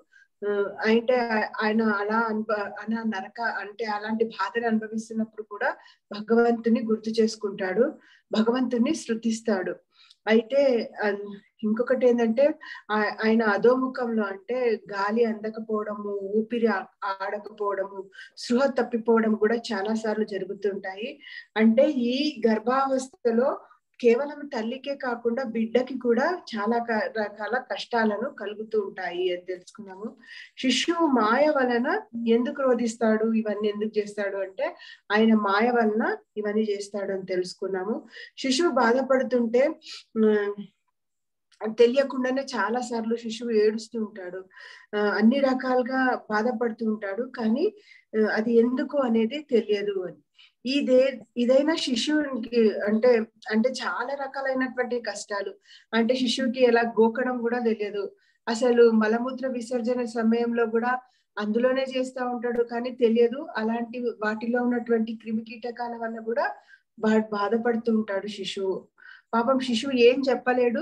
అంటే ఆయన అలా అనుభ అలా నరక అంటే అలాంటి బాధలు అనుభవిస్తున్నప్పుడు కూడా భగవంతుని గుర్తు చేసుకుంటాడు భగవంతుని శృతిస్తాడు అయితే ఇంకొకటి ఏంటంటే ఆయన అధోముఖంలో అంటే గాలి అందకపోవడము ఊపిరి ఆడకపోవడము సృహ తప్పిపోవడం కూడా చాలా సార్లు జరుగుతుంటాయి అంటే ఈ గర్భావస్థలో కేవలం తల్లికే కాకుండా బిడ్డకి కూడా చాలా రకాల కష్టాలను కలుగుతూ ఉంటాయి అని తెలుసుకున్నాము శిశువు మాయ వలన ఎందుకు రోధిస్తాడు ఇవన్నీ ఎందుకు చేస్తాడు అంటే ఆయన మాయ వలన ఇవన్నీ చేస్తాడు అని తెలుసుకున్నాము శిశువు బాధపడుతుంటే తెలియకుండానే చాలా సార్లు శిశువు ఏడుస్తూ ఉంటాడు అన్ని రకాలుగా బాధపడుతూ ఉంటాడు కానీ అది ఎందుకు అనేది తెలియదు అని ఇదే ఇదైనా శిశువుకి అంటే అంటే చాలా రకాలైనటువంటి కష్టాలు అంటే శిశువుకి ఎలా గోకడం కూడా తెలియదు అసలు మలమూత్ర విసర్జన సమయంలో కూడా అందులోనే చేస్తూ ఉంటాడు కానీ తెలియదు అలాంటి వాటిలో ఉన్నటువంటి క్రిమి కీటకాల వల్ల కూడా బాధపడుతూ ఉంటాడు శిశువు పాపం శిశువు ఏం చెప్పలేడు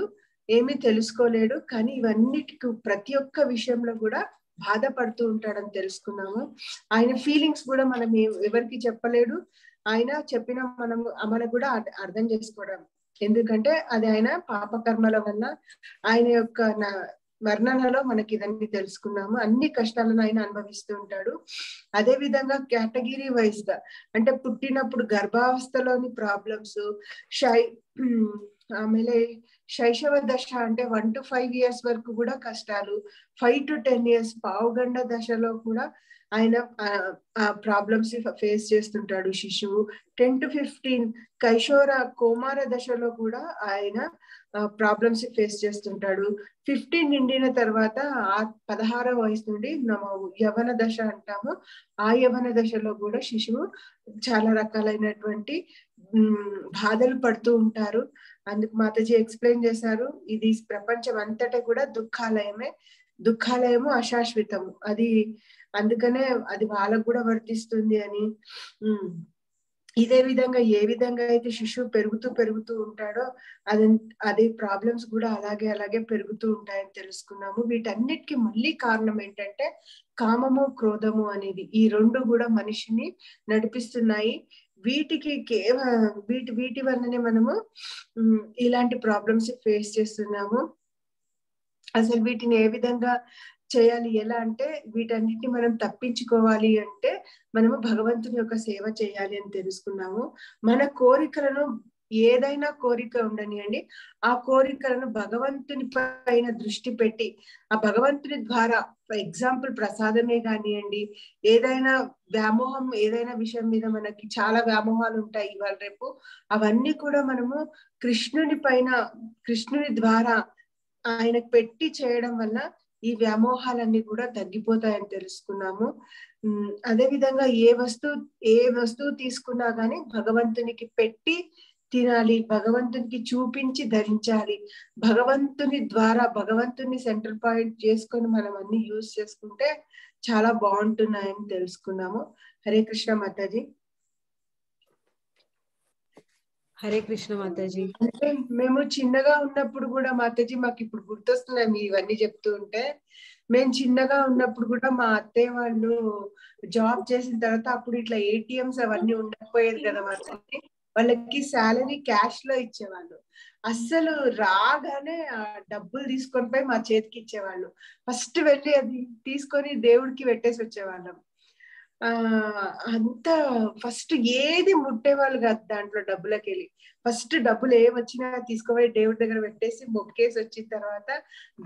ఏమీ తెలుసుకోలేడు కానీ ఇవన్నిటికి ప్రతి ఒక్క విషయంలో కూడా బాధపడుతూ ఉంటాడని తెలుసుకున్నాము ఆయన ఫీలింగ్స్ కూడా మనం ఎవరికి చెప్పలేడు ఆయన చెప్పిన మనం మనం కూడా అర్థం చేసుకోవడం ఎందుకంటే అది ఆయన పాపకర్మల వల్ల ఆయన యొక్క వర్ణనలో మనకి ఇవన్నీ తెలుసుకున్నాము అన్ని కష్టాలను ఆయన అనుభవిస్తూ ఉంటాడు అదే విధంగా కేటగిరీ వైజ్ గా అంటే పుట్టినప్పుడు గర్భావస్థలోని ప్రాబ్లమ్స్ షై ఆమెలే శైశవ దశ అంటే వన్ టు ఫైవ్ ఇయర్స్ వరకు కూడా కష్టాలు ఫైవ్ టు టెన్ ఇయర్స్ పావుగండ దశలో కూడా ఆయన ప్రాబ్లమ్స్ ఫేస్ చేస్తుంటాడు శిశువు టెన్ టు ఫిఫ్టీన్ కైశోర కోమార దశలో కూడా ఆయన ప్రాబ్లమ్స్ ఫేస్ చేస్తుంటాడు ఫిఫ్టీన్ నిండిన తర్వాత ఆ పదహార వయసు నుండి యవన దశ అంటాము ఆ యవన దశలో కూడా శిశువు చాలా రకాలైనటువంటి బాధలు పడుతూ ఉంటారు అందుకు మాతజీ ఎక్స్ప్లెయిన్ చేశారు ఇది ప్రపంచం అంతటా కూడా దుఃఖాలయమే దుఃఖాలయము అశాశ్వతము అది అందుకనే అది వాళ్ళకు కూడా వర్తిస్తుంది అని ఇదే విధంగా ఏ విధంగా అయితే శిశువు పెరుగుతూ పెరుగుతూ ఉంటాడో అది అదే ప్రాబ్లమ్స్ కూడా అలాగే అలాగే పెరుగుతూ ఉంటాయని తెలుసుకున్నాము వీటన్నిటికీ మళ్ళీ కారణం ఏంటంటే కామము క్రోధము అనేది ఈ రెండు కూడా మనిషిని నడిపిస్తున్నాయి వీటికి వీటి వీటి వల్లనే మనము ఇలాంటి ప్రాబ్లమ్స్ ఫేస్ చేస్తున్నాము అసలు వీటిని ఏ విధంగా చేయాలి ఎలా అంటే వీటన్నిటిని మనం తప్పించుకోవాలి అంటే మనము భగవంతుని యొక్క సేవ చేయాలి అని తెలుసుకున్నాము మన కోరికలను ఏదైనా కోరిక ఉండనియండి ఆ కోరికలను భగవంతుని పైన దృష్టి పెట్టి ఆ భగవంతుని ద్వారా ఫర్ ఎగ్జాంపుల్ ప్రసాదమే కానివ్వండి ఏదైనా వ్యామోహం ఏదైనా విషయం మీద మనకి చాలా వ్యామోహాలు ఉంటాయి ఇవాళ రేపు అవన్నీ కూడా మనము కృష్ణుని పైన కృష్ణుని ద్వారా ఆయనకు పెట్టి చేయడం వల్ల ఈ వ్యామోహాలన్నీ కూడా తగ్గిపోతాయని తెలుసుకున్నాము అదే విధంగా ఏ వస్తువు ఏ వస్తువు తీసుకున్నా కానీ భగవంతునికి పెట్టి తినాలి భగవంతునికి చూపించి ధరించాలి భగవంతుని ద్వారా భగవంతుని సెంటర్ పాయింట్ చేసుకొని మనం అన్ని యూజ్ చేసుకుంటే చాలా బాగుంటున్నాయని తెలుసుకున్నాము హరే కృష్ణ మాతాజీ హరే కృష్ణ మాతాజీ అంటే మేము చిన్నగా ఉన్నప్పుడు కూడా మాతాజీ మాకు ఇప్పుడు గుర్తొస్తున్నాయి ఇవన్నీ చెప్తూ ఉంటే మేము చిన్నగా ఉన్నప్పుడు కూడా మా అత్తయ్య వాళ్ళు జాబ్ చేసిన తర్వాత అప్పుడు ఇట్లా ఏటీఎంస్ అవన్నీ ఉండకపోయేది కదా మాతాజీ వాళ్ళకి శాలరీ క్యాష్ లో ఇచ్చేవాళ్ళు అస్సలు రాగానే ఆ డబ్బులు తీసుకొని పోయి మా చేతికి ఇచ్చేవాళ్ళు ఫస్ట్ వెళ్ళి అది తీసుకొని దేవుడికి పెట్టేసి వచ్చేవాళ్ళం ఆ అంత ఫస్ట్ ఏది ముట్టేవాళ్ళు కాదు దాంట్లో డబ్బులకి వెళ్ళి ఫస్ట్ డబ్బులు ఏమొచ్చినా తీసుకోవాలి దేవుడి దగ్గర పెట్టేసి మొక్కేసి వచ్చిన తర్వాత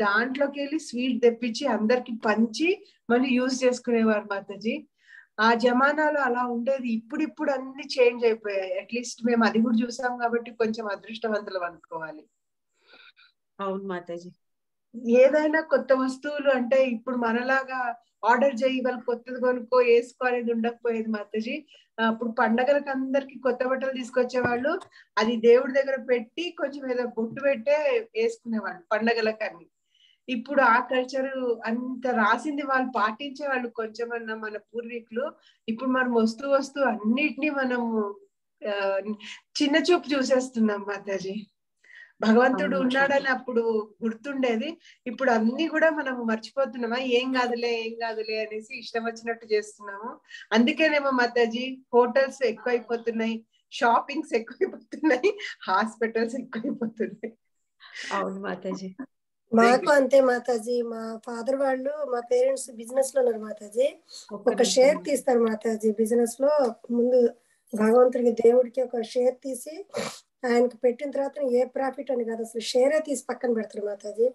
దాంట్లోకి వెళ్ళి స్వీట్ తెప్పించి అందరికి పంచి మళ్ళీ యూజ్ చేసుకునేవారు మాతాజీ ఆ జమానాలో అలా ఉండేది ఇప్పుడిప్పుడు అన్ని చేంజ్ అయిపోయాయి అట్లీస్ట్ మేము అది కూడా చూసాం కాబట్టి కొంచెం అదృష్టవంతులు అనుకోవాలి అవును మాతాజీ ఏదైనా కొత్త వస్తువులు అంటే ఇప్పుడు మనలాగా ఆర్డర్ చేయి వాళ్ళు కొత్తది కొనుక్కో వేసుకోలేదు ఉండకపోయేది మాతాజీ అప్పుడు పండగలకు అందరికి కొత్త బట్టలు తీసుకొచ్చేవాళ్ళు అది దేవుడి దగ్గర పెట్టి కొంచెం ఏదో బొట్టు పెట్టే వేసుకునేవాళ్ళు అన్ని ఇప్పుడు ఆ కల్చర్ అంత రాసింది వాళ్ళు పాటించే వాళ్ళు కొంచెం అన్న మన పూర్వీకులు ఇప్పుడు మనం వస్తూ వస్తూ అన్నిటినీ మనము చిన్న చూపు చూసేస్తున్నాం మాతాజీ భగవంతుడు ఉన్నాడని అప్పుడు గుర్తుండేది ఇప్పుడు అన్ని కూడా మనం మర్చిపోతున్నామా ఏం కాదులే ఏం కాదులే అనేసి ఇష్టం వచ్చినట్టు చేస్తున్నాము అందుకేనేమో మాతాజీ హోటల్స్ ఎక్కువైపోతున్నాయి షాపింగ్స్ ఎక్కువైపోతున్నాయి హాస్పిటల్స్ ఎక్కువైపోతున్నాయి అవును మాతాజీ మాకు అంతే మాతాజీ మా ఫాదర్ వాళ్ళు మా పేరెంట్స్ బిజినెస్ లో ఉన్నారు మాతాజీ ఒక షేర్ తీస్తారు మాతాజీ బిజినెస్ లో ముందు భగవంతుడికి దేవుడికి ఒక షేర్ తీసి ఆయనకి పెట్టిన తర్వాత ఏ ప్రాఫిట్ అని కాదు అసలు షేరే తీసి పక్కన పెడతారు మాతాజీ